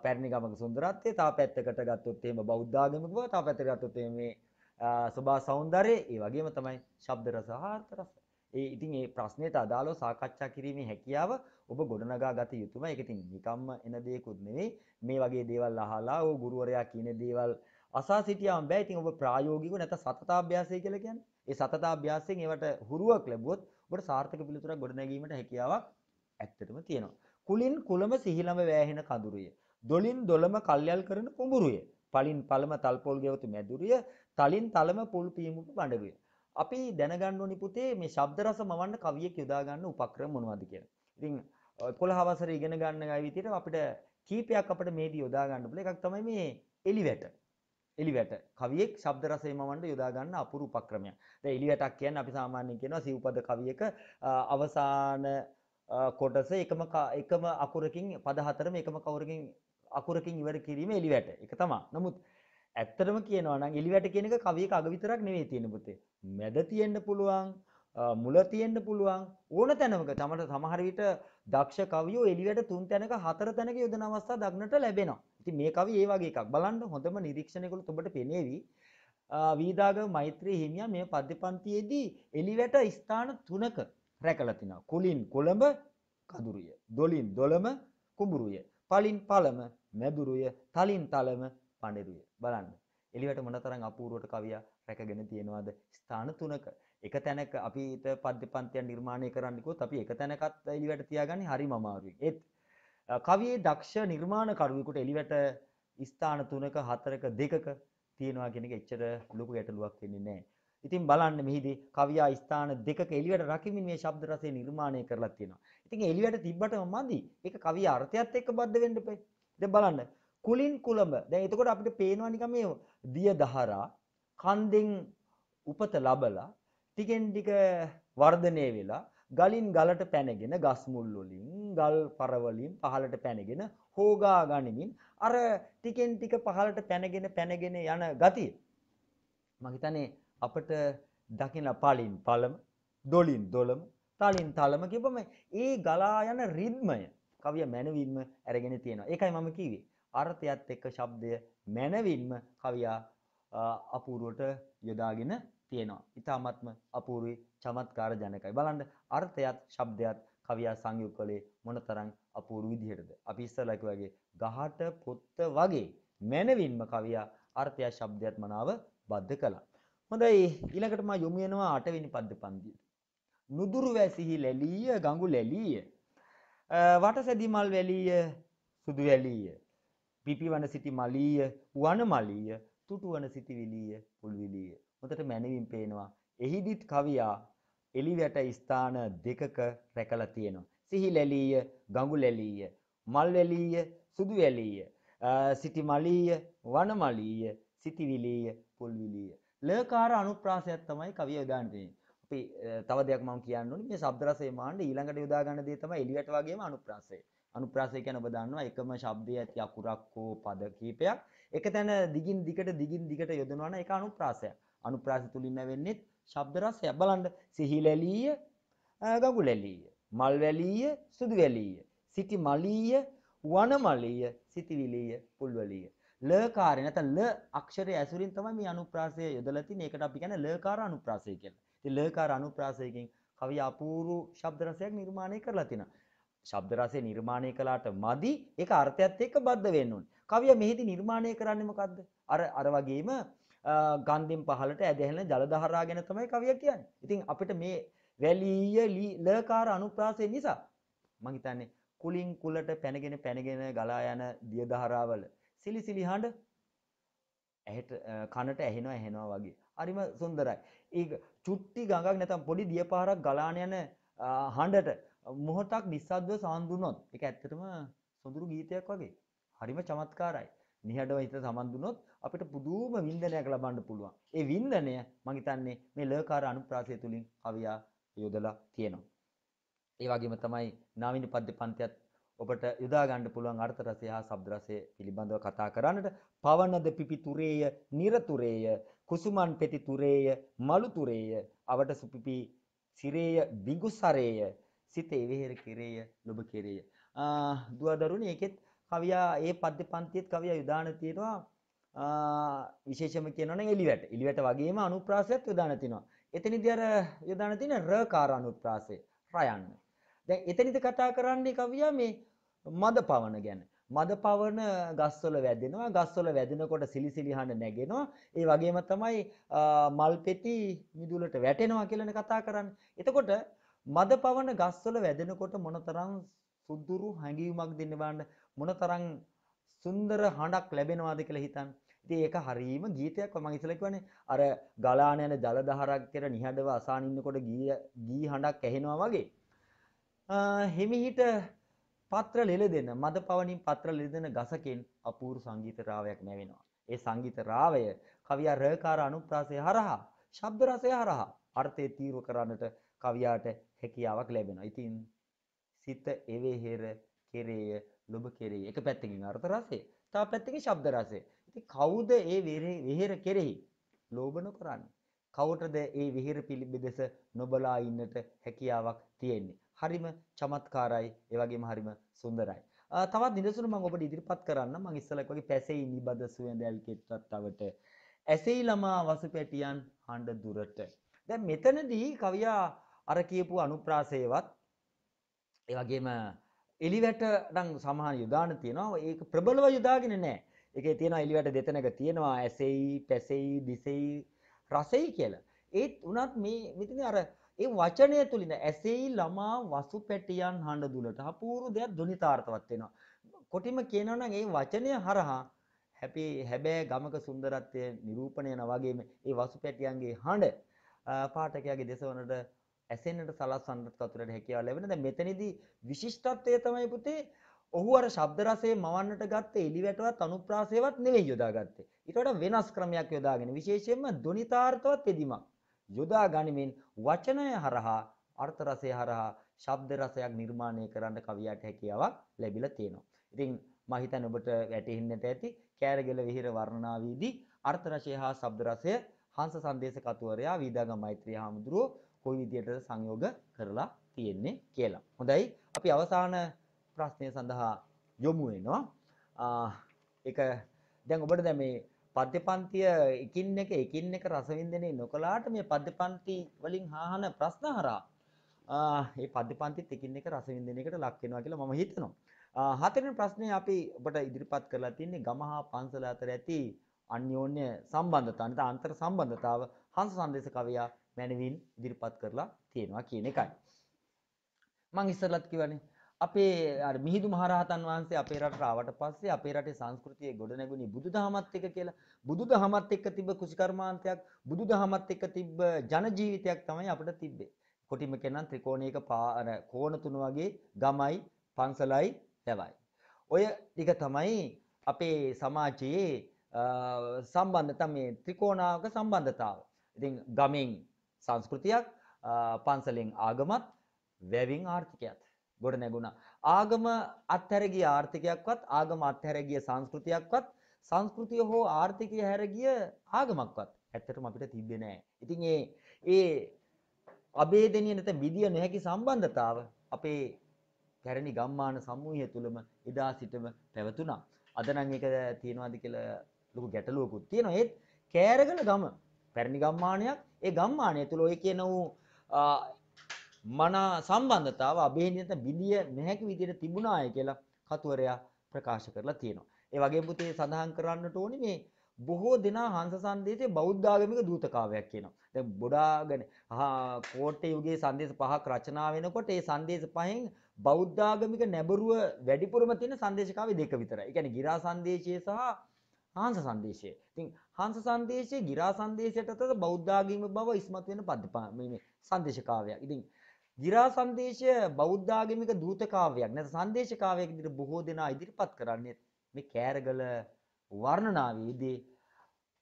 පැරණි ගමක සුන්දරත්වය, තව පැත්තකට ගත්තොත් එහෙම බෞද්ධ ආගමක බව, තව පැත්තකට ගත්තොත් එහෙම මේ සබා సౌందර්යය, ඒ වගේම තමයි ශබ්ද රස, ආර්ථ රස. ඒ ඉතින් ඒ ප්‍රශ්නෙට අදාළව සාකච්ඡා කිරීමේ හැකියාව ඔබ ගොඩනගා ගත යුතුමයි. ඒක ඉතින් නිකම්ම එන දෙයක්ුත් නෙවෙයි. මේ වගේ දේවල් අහලා ඕ ගුරුවරයා කියන දේවල් අසා සිටියාම බෑ. ඉතින් ඔබ ප්‍රායෝගිකව නැත්නම් සතතාභ්‍යාසය කියලා කියන්නේ. ඒ සතතාභ්‍යාසයෙන් ඒවට හුරුවක් ලැබුවොත් ඔබට සාර්ථක පිළිතුරක් ගොඩනැගීමට හැකියාවක් ඇත්තටම තියෙනවා. කුලින් කුලම සිහිලම වෑහෙන කඳුරිය. දොලින් දොලම කල්යල් කරන කුඹුරුය. පලින් පළම තල්පොල් ගෙවතු මැදුරිය, තලින් තලම පුල් පීමුපු බඩරුය. අපි දැනගන්න ඕනි පුතේ මේ ශබ්ද රස මවන්න කවියක් යොදා ගන්න උපක්‍රම මොනවද කියලා. ඉතින් 11 වසර ඉගෙන ගන්න අය විදිහට අපිට කීපයක් අපිට මේදී යොදා ගන්න පුළුවන්. එකක් තමයි මේ එලිවැට. එලිවැට කවියෙක් ශබ්ද රසය මවන්න යොදා ගන්න අපූර්ව උපක්‍රමයක්. දැන් එලිවැටක් කියන්නේ අපි සාමාන්‍යයෙන් කියනවා සිව්පද කවියක අවසාන කොටස එකම එකම අකුරකින් පද හතරම එකම කවුරකින් අකුරකින් ඉවර කිරීම එලිවැට. ඒක තමයි. නමුත් ඇත්තටම කියනවා නම් එලිවැට කියන එක කවියක අග විතරක් නෙවෙයි තියෙන පුතේ. මැද තියෙන්න පුළුවන්, මුල තියෙන්න පුළුවන් ඕන තැනක තමට සමහර විට දක්ෂ කවියෝ එලිවැට තුන් තැනක හතර තැනක යොදන අවස්ථා දක්නට ලැබෙනවා. ඉතින් මේ කවි ඒ වගේ එකක්. බලන්න හොඳම නිරීක්ෂණයකට ඔබට පෙනේවි. වීදාගම මෛත්‍රී හිමියා මේ පද්‍යපන්තියේදී එලිවැට ස්ථාන තුනක රැකලා තිනවා. කුලින් කොළඹ කඳුරුය. දොලින් දොළම කුඹුරුය. පලින් පළම මැදුරුය. තලින් තලම පඬිරුය බලන්න. එලිවට මොනතරම් අපූර්වට කවියා රැකගෙන තියෙනවද ස්ථාන තුනක. එක තැනක අපිට පද්‍ය පන්තියක් නිර්මාණය කරන්න කිව්වොත් අපි එක තැනකත් එලිවට තියාගන්නේ හරිම අමාරුයි. ඒත් කවියේ දක්ෂ නිර්මාණකරුවෙකුට එලිවට ස්ථාන තුනක හතරක දෙකක තියෙනවා කියන එක එච්චර ලොකු ගැටලුවක් වෙන්නේ නැහැ. ඉතින් බලන්න මෙහිදී කවියා ස්ථාන දෙකක එළියට රකිමින් මේ ශබ්ද රසය නිර්මාණය කරලා තියෙනවා. ඉතින් එළියට තිබ්බටම මදි. ඒක කවියා අර්ථයත් එක්ක බද්ධ වෙන්න බෑ. දැන් බලන්න කුලින් කුලඹ දැන් එතකොට අපිට පේනවා නිකන් මේ දිය දහරා කන්දෙන් උපත ලබලා ටිකෙන් ටික වර්ධනය වෙලා ගලින් ගලට පැනගෙන ගස් මුල් වලින් ගල් පර වලින් පහළට පැනගෙන හෝගා ගනිමින් අර ටිකෙන් ටික පහළට පැනගෙන පැනගෙන යන ගතිය මම හිතන්නේ අපිට දකින පලින් පළම දොලින් දොළම තලින් තලම කියපම ඒ ගලා යන රිද්මය කවිය මැනවින්ම අරගෙන තියෙනවා ඒකයි මම කිව්වේ අර්ථයත් එක්ක ශබ්දය මැනවින්ම කවියා අපූර්වට යොදාගෙන තියෙනවා. ඊටාත්ම අපූර්වේ චමත්කාර ජනකයි. බලන්න අර්ථයත් ශබ්දයත් කවියා සංයුක්ත කළේ මොනතරම් අපූර්ව විදිහටද. අපි ඉස්සෙල්ලා වගේ ගහට පොත්ත වගේ මැනවින්ම කවියා අර්ථය ශබ්දයත් මනාව බද්ධ කළා. හොඳයි ඊළඟට මම යොමු වෙනවා අටවෙනි පද්ද පන්තියට. නුදුරු වැසිහි ලැලීය ගඟු ලැලීය. වටසැදි මල් වැලීය සුදු වැලීය. පිපිවන සිටි මලීය වන මලීය තුටුවන සිටිවිලීය පුල්විලීය. හොඳට මැනවින් පේනවා. එහිදිත් කවියා එලිවැට ස්ථාන දෙකක රැකලා තියෙනවා. සිහිලැලීය ගඟුලැලීය මල්වැලීය සුදුවැලීය සිටි මලීය වනමලීය සිටිවිලීය පොල්විලීය ලකාර අනුප්‍රාසයක් තමයි කවිය යොදාන්නේ අපි තව දෙයක් මම කියන්න ඕනේ මේ ශබ්ද රසය මාන්න ඊළඟට යොදා ගන්න දේ තමයි එලියට වගේම අනුප්‍රාසය අනුප්‍රාසය කියන ඔබ දන්නවා එකම ශබ්දයේ ඇති අකුරක් හෝ පද කීපයක් එක තැන දිගින් දිගට දිගින් දිගට යොදනවා නම් ඒක අනුප්‍රාසයක්. අනුප්‍රාසය තුලින්ම වෙන්නේ ශබ්ද රසය. බලන්න සිහිලැලීය, ගගුලැලීය, මල්වැලීය, සුදුවැලීය, සිටි මලීය, වනමලීය, සිටිවිලීය, පුල්වැලීය. ලකාරය නැත්නම් ල අක්ෂරය ඇසුරින් තමයි මේ අනුප්‍රාසය යොදලා තින්නේ. ඒකට අපි කියන්නේ ලකාර අනුප්‍රාසය කියලා. ඉතින් ලකාර අනුප්‍රාසයකින් කවිය අපූර්ව ශබ්ද රසයක් නිර්මාණය කරලා තිනවා. ශබ්ද රසය නිර්මාණය කළාට මදි ඒක අර්ථයත් එක්ක බද්ධ වෙන්න ඕනේ. කවිය මෙහිදී නිර්මාණය කරන්නේ මොකද්ද? අර අර වගේම ගන්ධෙන් පහළට ඇදහැළෙන ජල දහරා ගැන තමයි කවිය කියන්නේ. ඉතින් අපිට මේ වැලීය ලකාර අනුප්‍රාසය නිසා මං හිතන්නේ කුලින් කුලට පැනගෙන පැනගෙන ගලා යන දිය දහරාවල සිලිසිලි හඬ ඇහෙට කනට ඇහෙනවා ඇහෙනවා වගේ. හරිම සුන්දරයි. ඒක චුට්ටි ගඟක් නැත්නම් පොඩි දියපාරක් ගලාන යන හඬට මොහොතක් නිස්සද්දව සාන්දුනොත් ඒක ඇත්තටම සොඳුරු ගීතයක් වගේ. හරිම චමත්කාරයි. නිහඬව හිත සමන්දුනොත් අපිට පුදුම වින්දනයක් ලබන්න පුළුවන්. ඒ වින්දනය මම හිතන්නේ මේ ලකාර අනුප්‍රාසය තුලින් කවියා යොදලා තියෙනවා. ඒ වගේම තමයි නාවින පද්‍ය පන්තියත් ඔබට යොදා ගන්න පුළුවන් අර්ථ රසය හා ශබ්ද රසය පිළිබඳව කතා කරන්නට පවනද පිපිතුරේය නිරතුරේය කුසුමන් පෙතිතුරේය මලුතුරේය අවට සුපිපි සිරේය විගුසරේය සිත එවිහෙර කෙරේය ලොබ කෙරේය දුවදරුණ ඒකෙත් කවියා ඒ පද්‍ය පන්තියත් කවියා යුදාන තියෙනවා විශේෂම කියනවනේ එලිවැට එලිවැට වගේම අනුප්‍රාසයත් යොදාන තිනවා එතනදී අර යොදාන තින රකාර අනුප්‍රාසය රයන්න දැන් එතනදී කතා කරන්නේ කවියා මේ මදපවන ගැන මදපවන ගස්වල වැදෙනවා ගස්වල වැදෙනකොට සිලිසිලි හඬ නැගෙනවා ඒ වගේම තමයි මල් පෙති මිදුලට වැටෙනවා කියලානේ කතා කරන්නේ එතකොට මද පවන ගස්වල වැදෙනකොට මොනතරම් සුදුරු හැඟීමක් දෙන්න බලන්න මොනතරම් සුන්දර හඬක් ලැබෙනවාද කියලා හිතන්න. ඉතින් ඒක හරීම ගීතයක් මම ඉස්සෙල්ලා කිව්වනේ අර ගලාන යන ජල දහරක් කියලා නිහඬව අසාන ඉන්නකොට ගී ගී හඬක් ඇහෙනවා වගේ. හිමිහිට පත්‍ර ලෙලදෙන මද පවණින් පත්‍ර ලෙලදෙන ගසකින් අපූර්ව සංගීත රාවයක් නැවෙනවා. ඒ සංගීත රාවය කවියා රකාර අනුප්‍රාසය හරහා ශබ්ද රසය හරහා අර්ථය තීරුව කරන්නට කවියාට හැකියාවක් ලැබෙනවා. ඉතින් සිත එවෙහෙර කෙරේය ලොබ කෙරේය. එක පැත්තකින් අර්ථ රසය, තව පැත්තකින් ශබ්ද රසය. ඉතින් කවුද ඒ විහෙර කෙරෙහි ලෝභ නොකරන්නේ? කවුටද ඒ විහෙර පිළිබෙදස නොබලා ඉන්නට හැකියාවක් තියෙන්නේ. හරිම චමත්කාරයි, ඒ වගේම හරිම සුන්දරයි. තවත් නිදසුන මම ඔබට ඉදිරිපත් කරන්න මම ඉස්සෙල්ලා කිව්වා පැසෙයි නිබද සුවඳල් කෙත්වත්තවට ඇසෙයි ළමා වසුපැටියන් හඬ දුරට. දැන් මෙතනදී කවියා අර කියපු අනුප්‍රාසේවත් ඒ වගේම එලිවැට නම් සමහර යුදාන තියෙනවා ඒක ප්‍රබලව යොදාගෙන නැහැ ඒකේ තියෙනවා එලිවැට දෙතැනක තියෙනවා ඇසෙයි පැසෙයි දිසෙයි රසෙයි කියලා ඒත් උනත් මේ මෙතන අර ඒ වචනය තුලින් ඇසෙයි ළමා වසු පැටියන් හඬ දුලට අපූර්ව දෙයක් ධ්වනිතාර්ථවත් වෙනවා කොටිම කියනවා නම් ඒ වචනය හරහා හැපි හැබෑ ගමක සුන්දරත්වය නිරූපණය යන වගේම ඒ වසු පැටියන්ගේ හඬ පාඨකයාගේ දෙසවනට ඇසෙන්නට සලස්සන්නට සතුටට හැකියාව ලැබෙන. දැන් මෙතනදී විශිෂ්ටත්වය තමයි පුතේ ඔහු අර ශබ්ද රසයේ මවන්නට ගත්තේ එලිවැටවත් අනුප්‍රාසයවත් නෙවෙයි යොදාගත්තේ. ඊට වඩා වෙනස් ක්‍රමයක් යොදාගෙන විශේෂයෙන්ම ධ්වනිතාර්ථවත් යෙදීමක් යොදා ගනිමින් වචනය හරහා අර්ථ රසය හරහා ශබ්ද රසයක් නිර්මාණය කරන්න කවියට හැකියාවක් ලැබිලා තියෙනවා. ඉතින් මම හිතන්නේ ඔබට වැටහෙන්නට ඇති කෑරගල විහිර වර්ණනාවේදී අර්ථ රසය හා ශබ්ද රසය හංස සංදේශ කතුවරයා වීදාගම මෛත්‍රී හාමුදුරුවෝ කොයි විදිහටද සංයෝග කරලා තියෙන්නේ කියලා. හොඳයි අපි අවසාන ප්‍රශ්නය සඳහා යොමු වෙනවා. ඒක දැන් ඔබට දැන් මේ පද්‍යපන්තිය එකින් එක එකින් එක රසවින්දනය නොකලාට මේ පද්‍යපන්ති වලින් හාහන ප්‍රශ්න හරහා ඒ පද්‍යපන්තිත් එකින් එක රසවින්දනයකට ලක් වෙනවා කියලා මම හිතනවා. හතරෙනි ප්‍රශ්නේ අපි ඔබට ඉදිරිපත් කරලා තින්නේ ගම හා පන්සල අතර ඇති අන්‍යෝන්‍ය සම්බන්ධතාව නැත්නම් අන්තර් සම්බන්ධතාව හංස සංදේශ කවියා මැනවින් ඉදිරිපත් කරලා තියෙනවා කියන එකයි. මම ඉස්සරලත් කියවනේ අපේ අර මිහිඳු මහරහතන් වහන්සේ අපේ රටට ආවට පස්සේ අපේ රටේ සංස්කෘතිය ගොඩනැගුණේ බුදුදහමත් එක්ක කියලා. බුදුදහමත් එක්ක තිබ්බ කුසිකර්මාන්තයක්, බුදුදහමත් එක්ක තිබ්බ ජන ජීවිතයක් තමයි අපිට තිබ්බේ. කොටිම කෙනන් ත්‍රිකෝණයක කෝණ තුන වගේ ගමයි, පන්සලයි, හැවයි. ඔය ටික තමයි අපේ සමාජයේ සම්බන්ධතා මේ ත්‍රිකෝණාවක සම්බන්ධතාව. ඉතින් ගමෙන් සංස්කෘතියක් පන්සලෙන් ආගමත් වැවින් ආර්ථිකයත් ගොඩ නැගුණා. ආගම අත්හැරගිය ආර්ථිකයක්වත් ආගම අත්හැරගිය සංස්කෘතියක්වත් සංස්කෘතිය හෝ ආර්ථිකය හැරගිය ආගමක්වත් ඇත්තටම අපිට තිබ්බේ නෑ. ඉතින් ඒ ඒ අභේදනීය නැත්නම් විදිය නොහැකි සම්බන්ධතාව අපේ කැරණි ගම්මාන සමූහය තුළම එදා සිටම පැවතුණා. අද නම් ඒක තියනවාද කියලා ලොකු ගැටලුවකුත් තියෙනවා. ඒත් කෑරගල ගම පැරණි ගම්මානයක්. ඒ ගම්මානය තුල ඔය කියන වූ මන සම්බන්ධතාව අභේනිත බිලිය නැහැකි විදිහට තිබුණාය කියලා කතුවරයා ප්‍රකාශ කරලා තියෙනවා. ඒ වගේම පුතේ සඳහන් කරන්නට ඕනේ මේ බොහෝ දෙනා හංස සංදේශයේ බෞද්ධාගමික දූතකාවයක් කියනවා. දැන් බොඩාගෙන කෝට්ටේ යුගයේ සංදේශ පහක් රචනා වෙනකොට ඒ සංදේශ පහෙන් බෞද්ධාගමික නැඹුරුව වැඩිපුරම තියෙන සංදේශකාවේ දෙක විතරයි. ඒ කියන්නේ ගිරා සංදේශය සහ හංස සංදේශය. ඉතින් හංස සංදේශයේ ගිරා සංදේශයට අතර බෞද්ධාගම බව ඉස්මතු වෙන පද්‍ය මේ සංදේශ කාව්‍යයක්. ඉතින් ගිරා සංදේශය බෞද්ධාගමික දූත කාව්‍යයක්. නැත්නම් සංදේශ කාව්‍යයක් විදිහට බොහෝ දෙනා ඉදිරිපත් කරන්නේ මේ කෑරගල වර්ණනාවේදී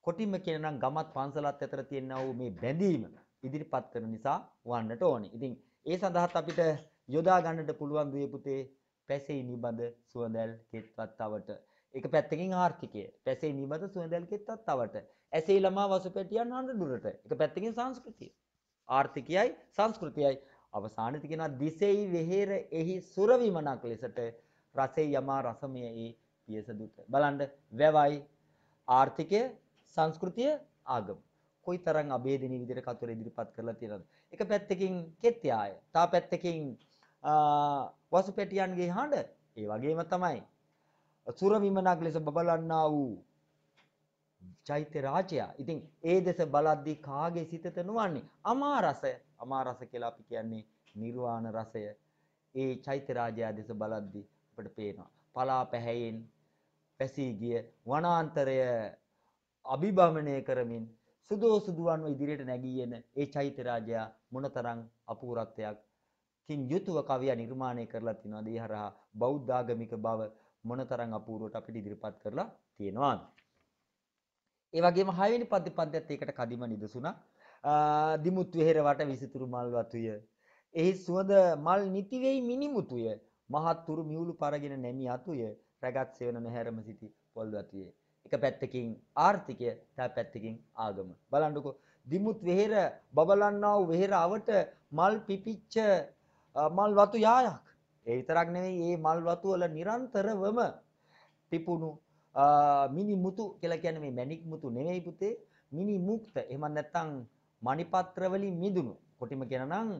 කොටිම කියනනම් ගමත් පන්සලත් අතර තියෙනා වූ මේ බැඳීම ඉදිරිපත් කරන නිසා වන්නට ඕනේ. ඉතින් ඒ සඳහාත් අපිට යොදා ගන්නට පුළුවන් දුවේ පුතේ පැසේ නිබඳ සුවඳල් කෙත්වත්තවට එක පැත්තකින් ආර්ථිකය පැසේ නිබඳ සුවඳැල්කෙත් අත්තවට ඇසේ ළමා වසුපැටියන් හඬ දුරට එක පැත්තකින් සංස්කෘතිය ආර්ථිකයයි සංස්කෘතියයි අවසානයේ තියෙනවා දිසෙයි වෙහෙර එහි සුරවිමනක් ලෙසට රසේ යමා රසමයයි පියස දුත බලන්න වැවයි ආර්ථිකය සංස්කෘතිය ආගම කොයිතරම් අභේදිනී විදිහට කතර ඉදිරිපත් කරලා තියෙනවද එක පැත්තකින් කෙත්‍යාය තා පැත්තකින් වසුපැටියන්ගේ හඬ ඒ වගේම තමයි අසුර විමනක් ලෙස බබලන්නා වූ චෛත්‍ය රාජයා. ඉතින් ඒ දෙස බලද්දී කාගේ සිතට නොවන්නේ? අමා රසය. අමා රස කියලා අපි කියන්නේ නිර්වාණ රසය. ඒ චෛත්‍ය රාජයා දෙස බලද්දී අපිට පේනවා. පලා පැහැයෙන් පැසී ගිය වනාන්තරය අභිභවනය කරමින් සුදෝසුදුවන්ව ඉදිරියට නැගී එන ඒ චෛත්‍ය රාජයා මොනතරම් අපූර්වත්වයක් කින් යුතුව කවියා නිර්මාණය කරලා තිනවා. ඒ හරහා බෞද්ධාගමික බව මොනතරම් අපූර්වට අපිට ඉදිරිපත් කරලා තියෙනවා. ඒ වගේම හයවෙනි පද්‍ය පද්‍යත් ඒකට කදිම නිදසුණා. දිමුත් වෙහෙර වට විසිතුරු මල් වතුය. එහි සුවඳ මල් නිති වෙයි මිනිමුතුය. මහත්තුරු මියුළු පරගෙන නැමි අතුය. රැගත් සෙවන නැහැරම සිටි පොල් වතුය. එක පැත්තකින් ආර්ථිකය තව පැත්තකින් ආගම. බලන්නකෝ දිමුත් වෙහෙර බබලන්නා වූ වෙහෙර අවට මල් පිපිච්ච මල් වතු යායක්. ඒ විතරක් නෙවෙයි මේ මල් වතු වල නිරන්තරවම පිපුණු මිනි මුතු කියලා කියන්නේ මේ මැණික් මුතු නෙවෙයි පුතේ මිනි මුක්ත. එහෙම නැත්නම් මණිපත්‍ර වලින් මිදුණු. කොටිම කියනනම්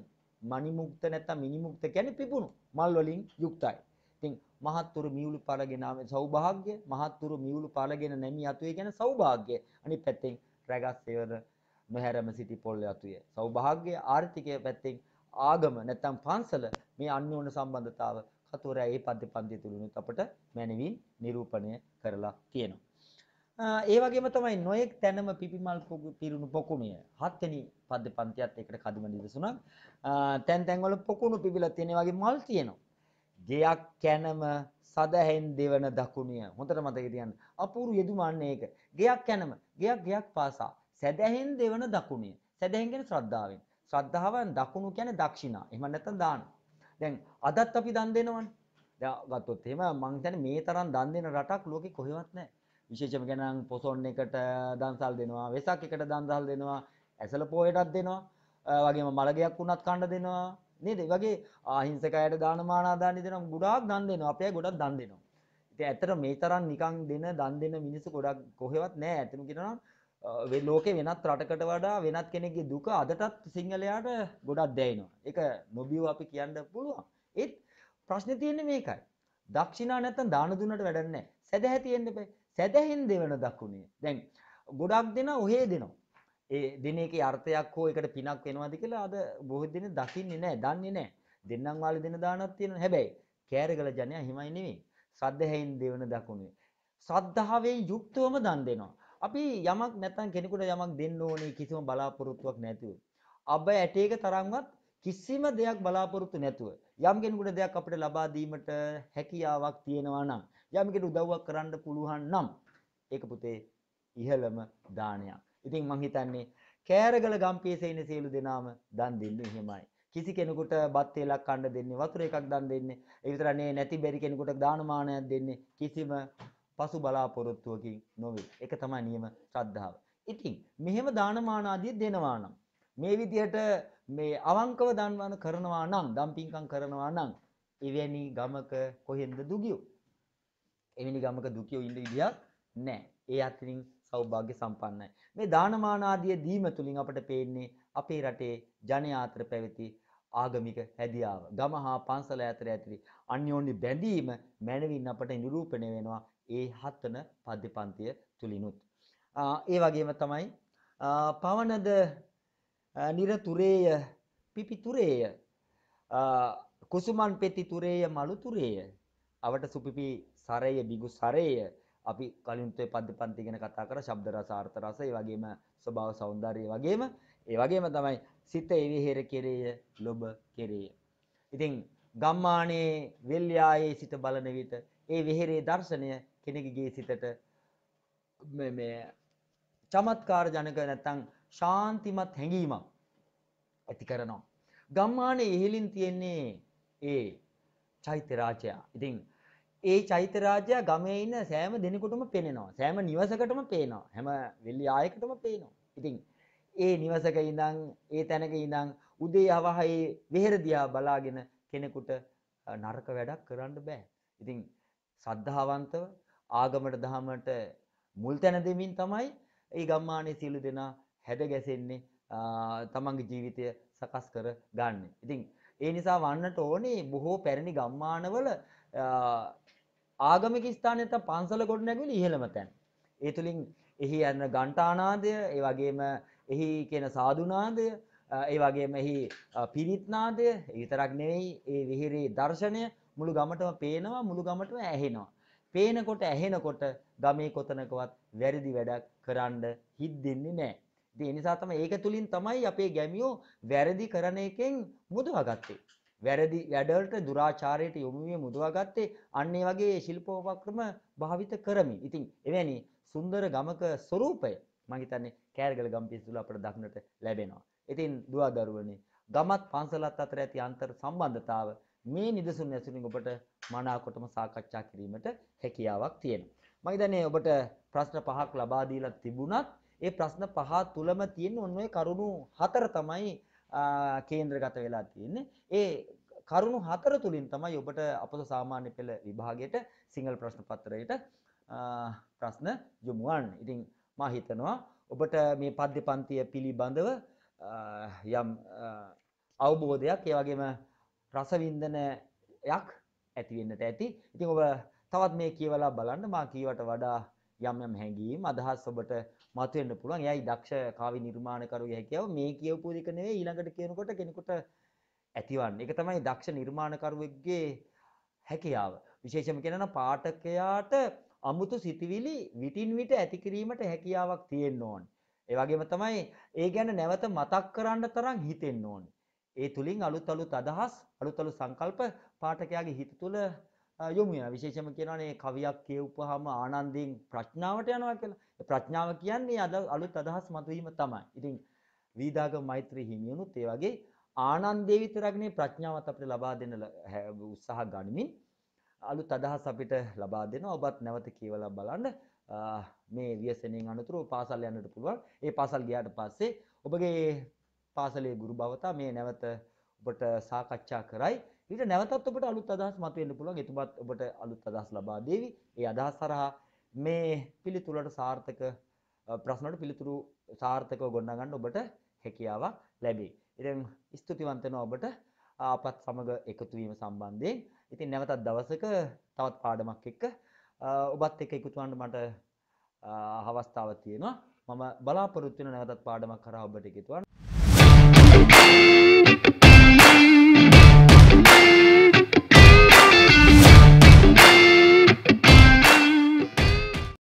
මණි මුක්ත නැත්නම් මිනි මුක්ත කියන්නේ පිපුණු මල් වලින් යුක්තයි. ඉතින් මහත්තුරු මියුළු පාලගෙන ආවේ සෞභාග්‍ය. මහත්තුරු මියුළු පාලගෙන නැමි යතුය කියන්නේ සෞභාග්‍ය. අනිත් පැත්තෙන් රැගස් සේවන නොහැරම සිටි පොල් යතුය. සෞභාග්‍ය ආර්ථිකය පැත්තෙන් ආගම නැත්නම් පන්සල මේ අන්‍යෝන්‍ය සම්බන්ධතාව කතෝරයා ඒ පන්ති පන්ති තුලිනුත් අපට මැනවින් නිරූපණය කරලා තියෙනවා. ඒ වගේම තමයි නොයෙක් තැනම පිපිමල් පිරුණු පොකුණිය හත්වෙනි පද්ද පන්තියත් එකට කදිම නිදසුනක් තැන් තැන්වල පොකුණු පිපිලා තියෙන වගේ මල් තියෙනවා. ගෙයක් කැනම සදහෙන් දෙවන දකුණිය හොඳට මතක තියන්න. අපූරු යෙදුමන්නේ ඒක. ගෙයක් කැනම ගෙයක් ගෙයක් පාසා සදහෙන් දෙවන දකුණිය. සදහෙන් කියන්නේ ශ්‍රද්ධාවෙන්. ශ්‍රද්ධාවෙන් දකුණු කියන්නේ දක්ෂිනා. එහෙම නැත්නම් දාන. දැන් අදත් අපි දන් දෙනවනේ. දැන් ගත්තොත් එහෙම මං හිතන්නේ මේ තරම් දන් දෙන රටක් ලෝකේ කොහෙවත් නැහැ. විශේෂම ගණන් පොසොන් එකට දන්සල් දෙනවා, වෙසක් එකට දන්සල් දෙනවා, ඇසල පොහෙටත් දෙනවා, වගේම මලගයක් වුණත් කන්න දෙනවා. නේද? ඒ වගේ අහිංසක අයට දානමානා දාන්න දෙනවා, ගොඩාක් දන් දෙනවා. අපේ අය ගොඩක් දන් දෙනවා. ඉතින් ඇත්තට මේ තරම් නිකන් දෙන දන් දෙන මිනිස්සු ගොඩක් කොහෙවත් නැහැ. ඇතනු කියනවා ලෝකෙ වෙනත් රටකට වඩා වෙනත් කෙනෙක්ගේ දුක අදටත් සිංහලයාට ගොඩක් දැයිනවා. එක නොබියෝ අපි කියන්න පුළුවන්. ඒත් ප්‍රශ්නේ තියෙන්නේ මේකයි. දක්ෂිනා නැත්තම් දාන දුන්නට වැඩක් නැහැ. සැදැහැ තියෙන්න බෑ. සැදැහෙන් දෙවන දකුණේ. දැන් ගොඩක් දෙනා ඔහේ දෙනවා. ඒ දින එකේ අර්ථයක් හෝ එකට පිනක් වෙනවද කියලා අද බොහෝ දෙනෙක් දකින්නේ නැහැ, දන්නේ නැහැ. දෙන්නම් වාලේ දෙන දානක් තියෙනවා. හැබැයි කෑරගල ජනයා හිමයි නෙමෙයි. සද්දැහෙන් දෙවන දකුණේ. සද්ධාවෙන් යුක්තවම දන් දෙනවා. අපි යමක් නැත්තම් කෙනෙකුට යමක් දෙන්න ඕනේ කිසිම බලාපොරොත්තුවක් නැතුව. අබ ඇටේක තරම්වත් කිසිම දෙයක් බලාපොරොත්තු නැතුව යම් කෙනෙකුට දෙයක් අපිට ලබා දීමට හැකියාවක් තියෙනවා නම් යම් කෙනෙකුට උදව්වක් කරන්න පුළුවන් නම් ඒක පුතේ ඉහළම දානයක්. ඉතින් මං හිතන්නේ කෑරගල ගම්පියසේ ඉන්න සියලු දෙනාම දන් දෙන්නේ එහෙමයි. කිසි කෙනෙකුට බත් තෙලක් කන්න දෙන්නේ වතුර එකක් දන් දෙන්නේ. ඒ විතරනේ නැති බැරි කෙනෙකුට දානමානයක් දෙන්නේ. කිසිම පසු බලාපොරොත්තුවකින් නොවේ. ඒක තමයි නියම ශ්‍රද්ධාව. ඉතින් මෙහෙම දානමාන ආදී දෙනවා නම් මේ විදිහට මේ අවංකව දන්වන කරනවා නම් දම්පින්කම් කරනවා නම් එවැනි ගමක කොහෙන්ද දුගියෝ? එවැනි ගමක දුකියෝ ඉන්න විදියක් නැහැ. ඒ අතරින් සෞභාග්‍ය සම්පන්නයි. මේ දානමාන ආදී දීම තුලින් අපට පේන්නේ අපේ රටේ ජනයා අතර පැවති ආගමික හැදියාව. ගම හා පන්සල අතර ඇති අන්‍යෝන්‍ය බැඳීම මනවින් අපට නිරූපණය වෙනවා. ඒ හතන පද්‍ය පන්තිය තුලිනුත් ඒ වගේම තමයි පවනද නිරතුරේය පිපිතුරේය කුසුමන් පෙති තුරේය මලු තුරේය අවට සුපිපි සරේය බිගු සරේය අපි කලින්තේ පද්‍ය පන්ති ගැන කතා කරා ශබ්ද රස අර්ථ රස ඒ වගේම ස්වභාව సౌందර්යය වගේම ඒ වගේම තමයි සිත එවිහෙර කෙරේය ලොබ කෙරේය ඉතින් ගම්මානයේ වෙල්යායේ සිට බලන විට ඒ විහෙරේ දර්ශනය කෙනෙකගේ සිතට මේ චමත්කාර ජනක නැත්තං ශාන්තිමත් හැඟීමක් ඇති කරනවා. ගම්මානේ ඉහලින් තියෙන්නේ ඒ චෛත්‍යරාජයා. ඉතින් ඒ චෛත්‍යරාජයා ගමේ ඉන්න සෑම දෙනෙකුටම පෙනෙනවා. සෑම නිවසකටම පේනවා. හැම වෙල්ලි ආයකටම පේනවා. ඉතින් ඒ නිවසක ඉඳන් ඒ තැනක ඉඳන් උදේ අවහයේ වෙහෙර දිහා බලාගෙන කෙනෙකුට නරක වැඩක් කරන්න බෑ. ඉතින් සද්ධාවන්තව ආගමට දහමට මුල් තැන දෙමින් තමයි ඒ ගම්මානයේ සියලු දෙනා හැඩ ගැසෙන්නේ තමන්ගේ ජීවිතය සකස් කර ගන්න. ඉතින් ඒ නිසා වන්නට ඕනේ බොහෝ පැරණි ගම්මානවල ආගමික ස්ථානයේ තම පන්සල ගොඩ නැගිලි ඉහළම තැන. ඒ තුලින් එහි යන ඝණ්ඨානාදය, ඒ වගේම එහි කියන සාදුනාදය, ඒ වගේම එහි පිරිත්නාදය විතරක් නෙවෙයි ඒ විහිරේ දර්ශනය මුළු ගමටම පේනවා, මුළු ගමටම ඇහෙනවා. පේනකොට ඇහෙනකොට ගමේ කොතනකවත් වැරදි වැඩක් කරන්න හිත් දෙන්නේ නැහැ. ඉතින් ඒ නිසා තමයි ඒක තුලින් තමයි අපේ ගැමියෝ වැරදි කරන එකෙන් මුදවාගත්තේ. වැරදි වැඩවලට දුරාචාරයට යොමු වීම මුදවාගත්තේ අන්න ඒ වගේ ශිල්පෝපක්‍රම භාවිත කරමින්. ඉතින් එවැනි සුන්දර ගමක ස්වરૂපය මම හිතන්නේ කෑරගල ගම්පිය තුල අපට දක්නට ලැබෙනවා. ඉතින් දුවදරුවනේ ගමත් පන්සලත් අතර ඇති අන්තර් සම්බන්ධතාව මේ නිදසුන් ඇසුරින් ඔබට මනාකොටම සාකච්ඡා කිරීමට හැකියාවක් තියෙනවා. මම ඉදන්නේ ඔබට ප්‍රශ්න පහක් ලබා දීලා තිබුණත් ඒ ප්‍රශ්න පහ තුලම තියෙන ඔන්න ඔය කරුණු හතර තමයි කේන්ද්‍රගත වෙලා තියෙන්නේ. ඒ කරුණු හතර තුලින් තමයි ඔබට අපොස සාමාන්‍ය පෙළ විභාගයට සිංහල ප්‍රශ්න පත්‍රයට ප්‍රශ්න යොමු වන්නේ. ඉතින් මා හිතනවා ඔබට මේ පද්‍ය පන්තිය පිළිබඳව යම් අවබෝධයක් ඒ වගේම රසවින්දනයක් ඇති වෙන්නට ඇති. ඉතින් ඔබ තවත් මේ කියවලා බලන්න මා කීවට වඩා යම් යම් හැඟීම් අදහස් ඔබට මතුවෙන්න පුළුවන්. එයයි දක්ෂ කාව්‍ය නිර්මාණකරුවෙකු හැකියාව මේ කියවපු දෙක නෙවෙයි ඊළඟට කියනකොට කෙනෙකුට ඇතිවන්නේ. ඒක තමයි දක්ෂ නිර්මාණකරුවෙකුගේ හැකියාව. විශේෂම කියනවා පාඨකයාට අමුතු සිතිවිලි විටින් විට ඇති කිරීමට හැකියාවක් තියෙන්න ඕන. ඒ වගේම තමයි ඒ ගැන නැවත මතක් කරන්න තරම් හිතෙන්න ඕන. ඒ තුලින් අලුත් අලුත් අදහස් අලුත් අලුත් සංකල්ප පාඨකයාගේ හිත තුළ යොමු වෙනවා. විශේෂම කියනවානේ කවියක් කියවුවාම ආනන්දයෙන් ප්‍රඥාවට යනවා කියලා. ඒ ප්‍රඥාව කියන්නේ අලුත් අදහස් මතුවීම තමයි. ඉතින් වීදාගම මෛත්‍රී හිමියනුත් ඒ වගේ ආනන්දේ විතරක්නේ ප්‍රඥාවත් අපිට ලබා දෙන්න උත්සාහ ගනිමින් අලුත් අදහස් අපිට ලබා දෙනවා. ඔබත් නැවත කියවලා බලන්න මේ ව්‍යසනයෙන් අනුතුරු පාසල් යන්නට පුළුවන්. ඒ පාසල් ගියාට පස්සේ ඔබගේ පාසලේ ගුරු භවතා මේ නැවත ඔබට සාකච්ඡා කරයි. ඊට නැවතත් ඔබට අලුත් අදහස් මතුවෙන්න පුළුවන්. එතුමත් ඔබට අලුත් අදහස් ලබා දෙවි. ඒ අදහස් හරහා මේ පිළිතුලට සාර්ථක ප්‍රශ්නවලට පිළිතුරු සාර්ථකව ගොඩනගා ගන්න ඔබට හැකියාවක් ලැබේ. ඉතින් ස්තුතිවන්ත වෙනවා ඔබට අපත් සමග එකතු වීම සම්බන්ධයෙන්. ඉතින් නැවතත් දවසක තවත් පාඩමක් එක්ක ඔබත් එක්ක එකතු වන්න මට අවස්ථාවක් තියෙනවා. මම බලාපොරොත්තු වෙන නැවතත් පාඩමක් කරා ඔබට එකතු වන්න. Thank you.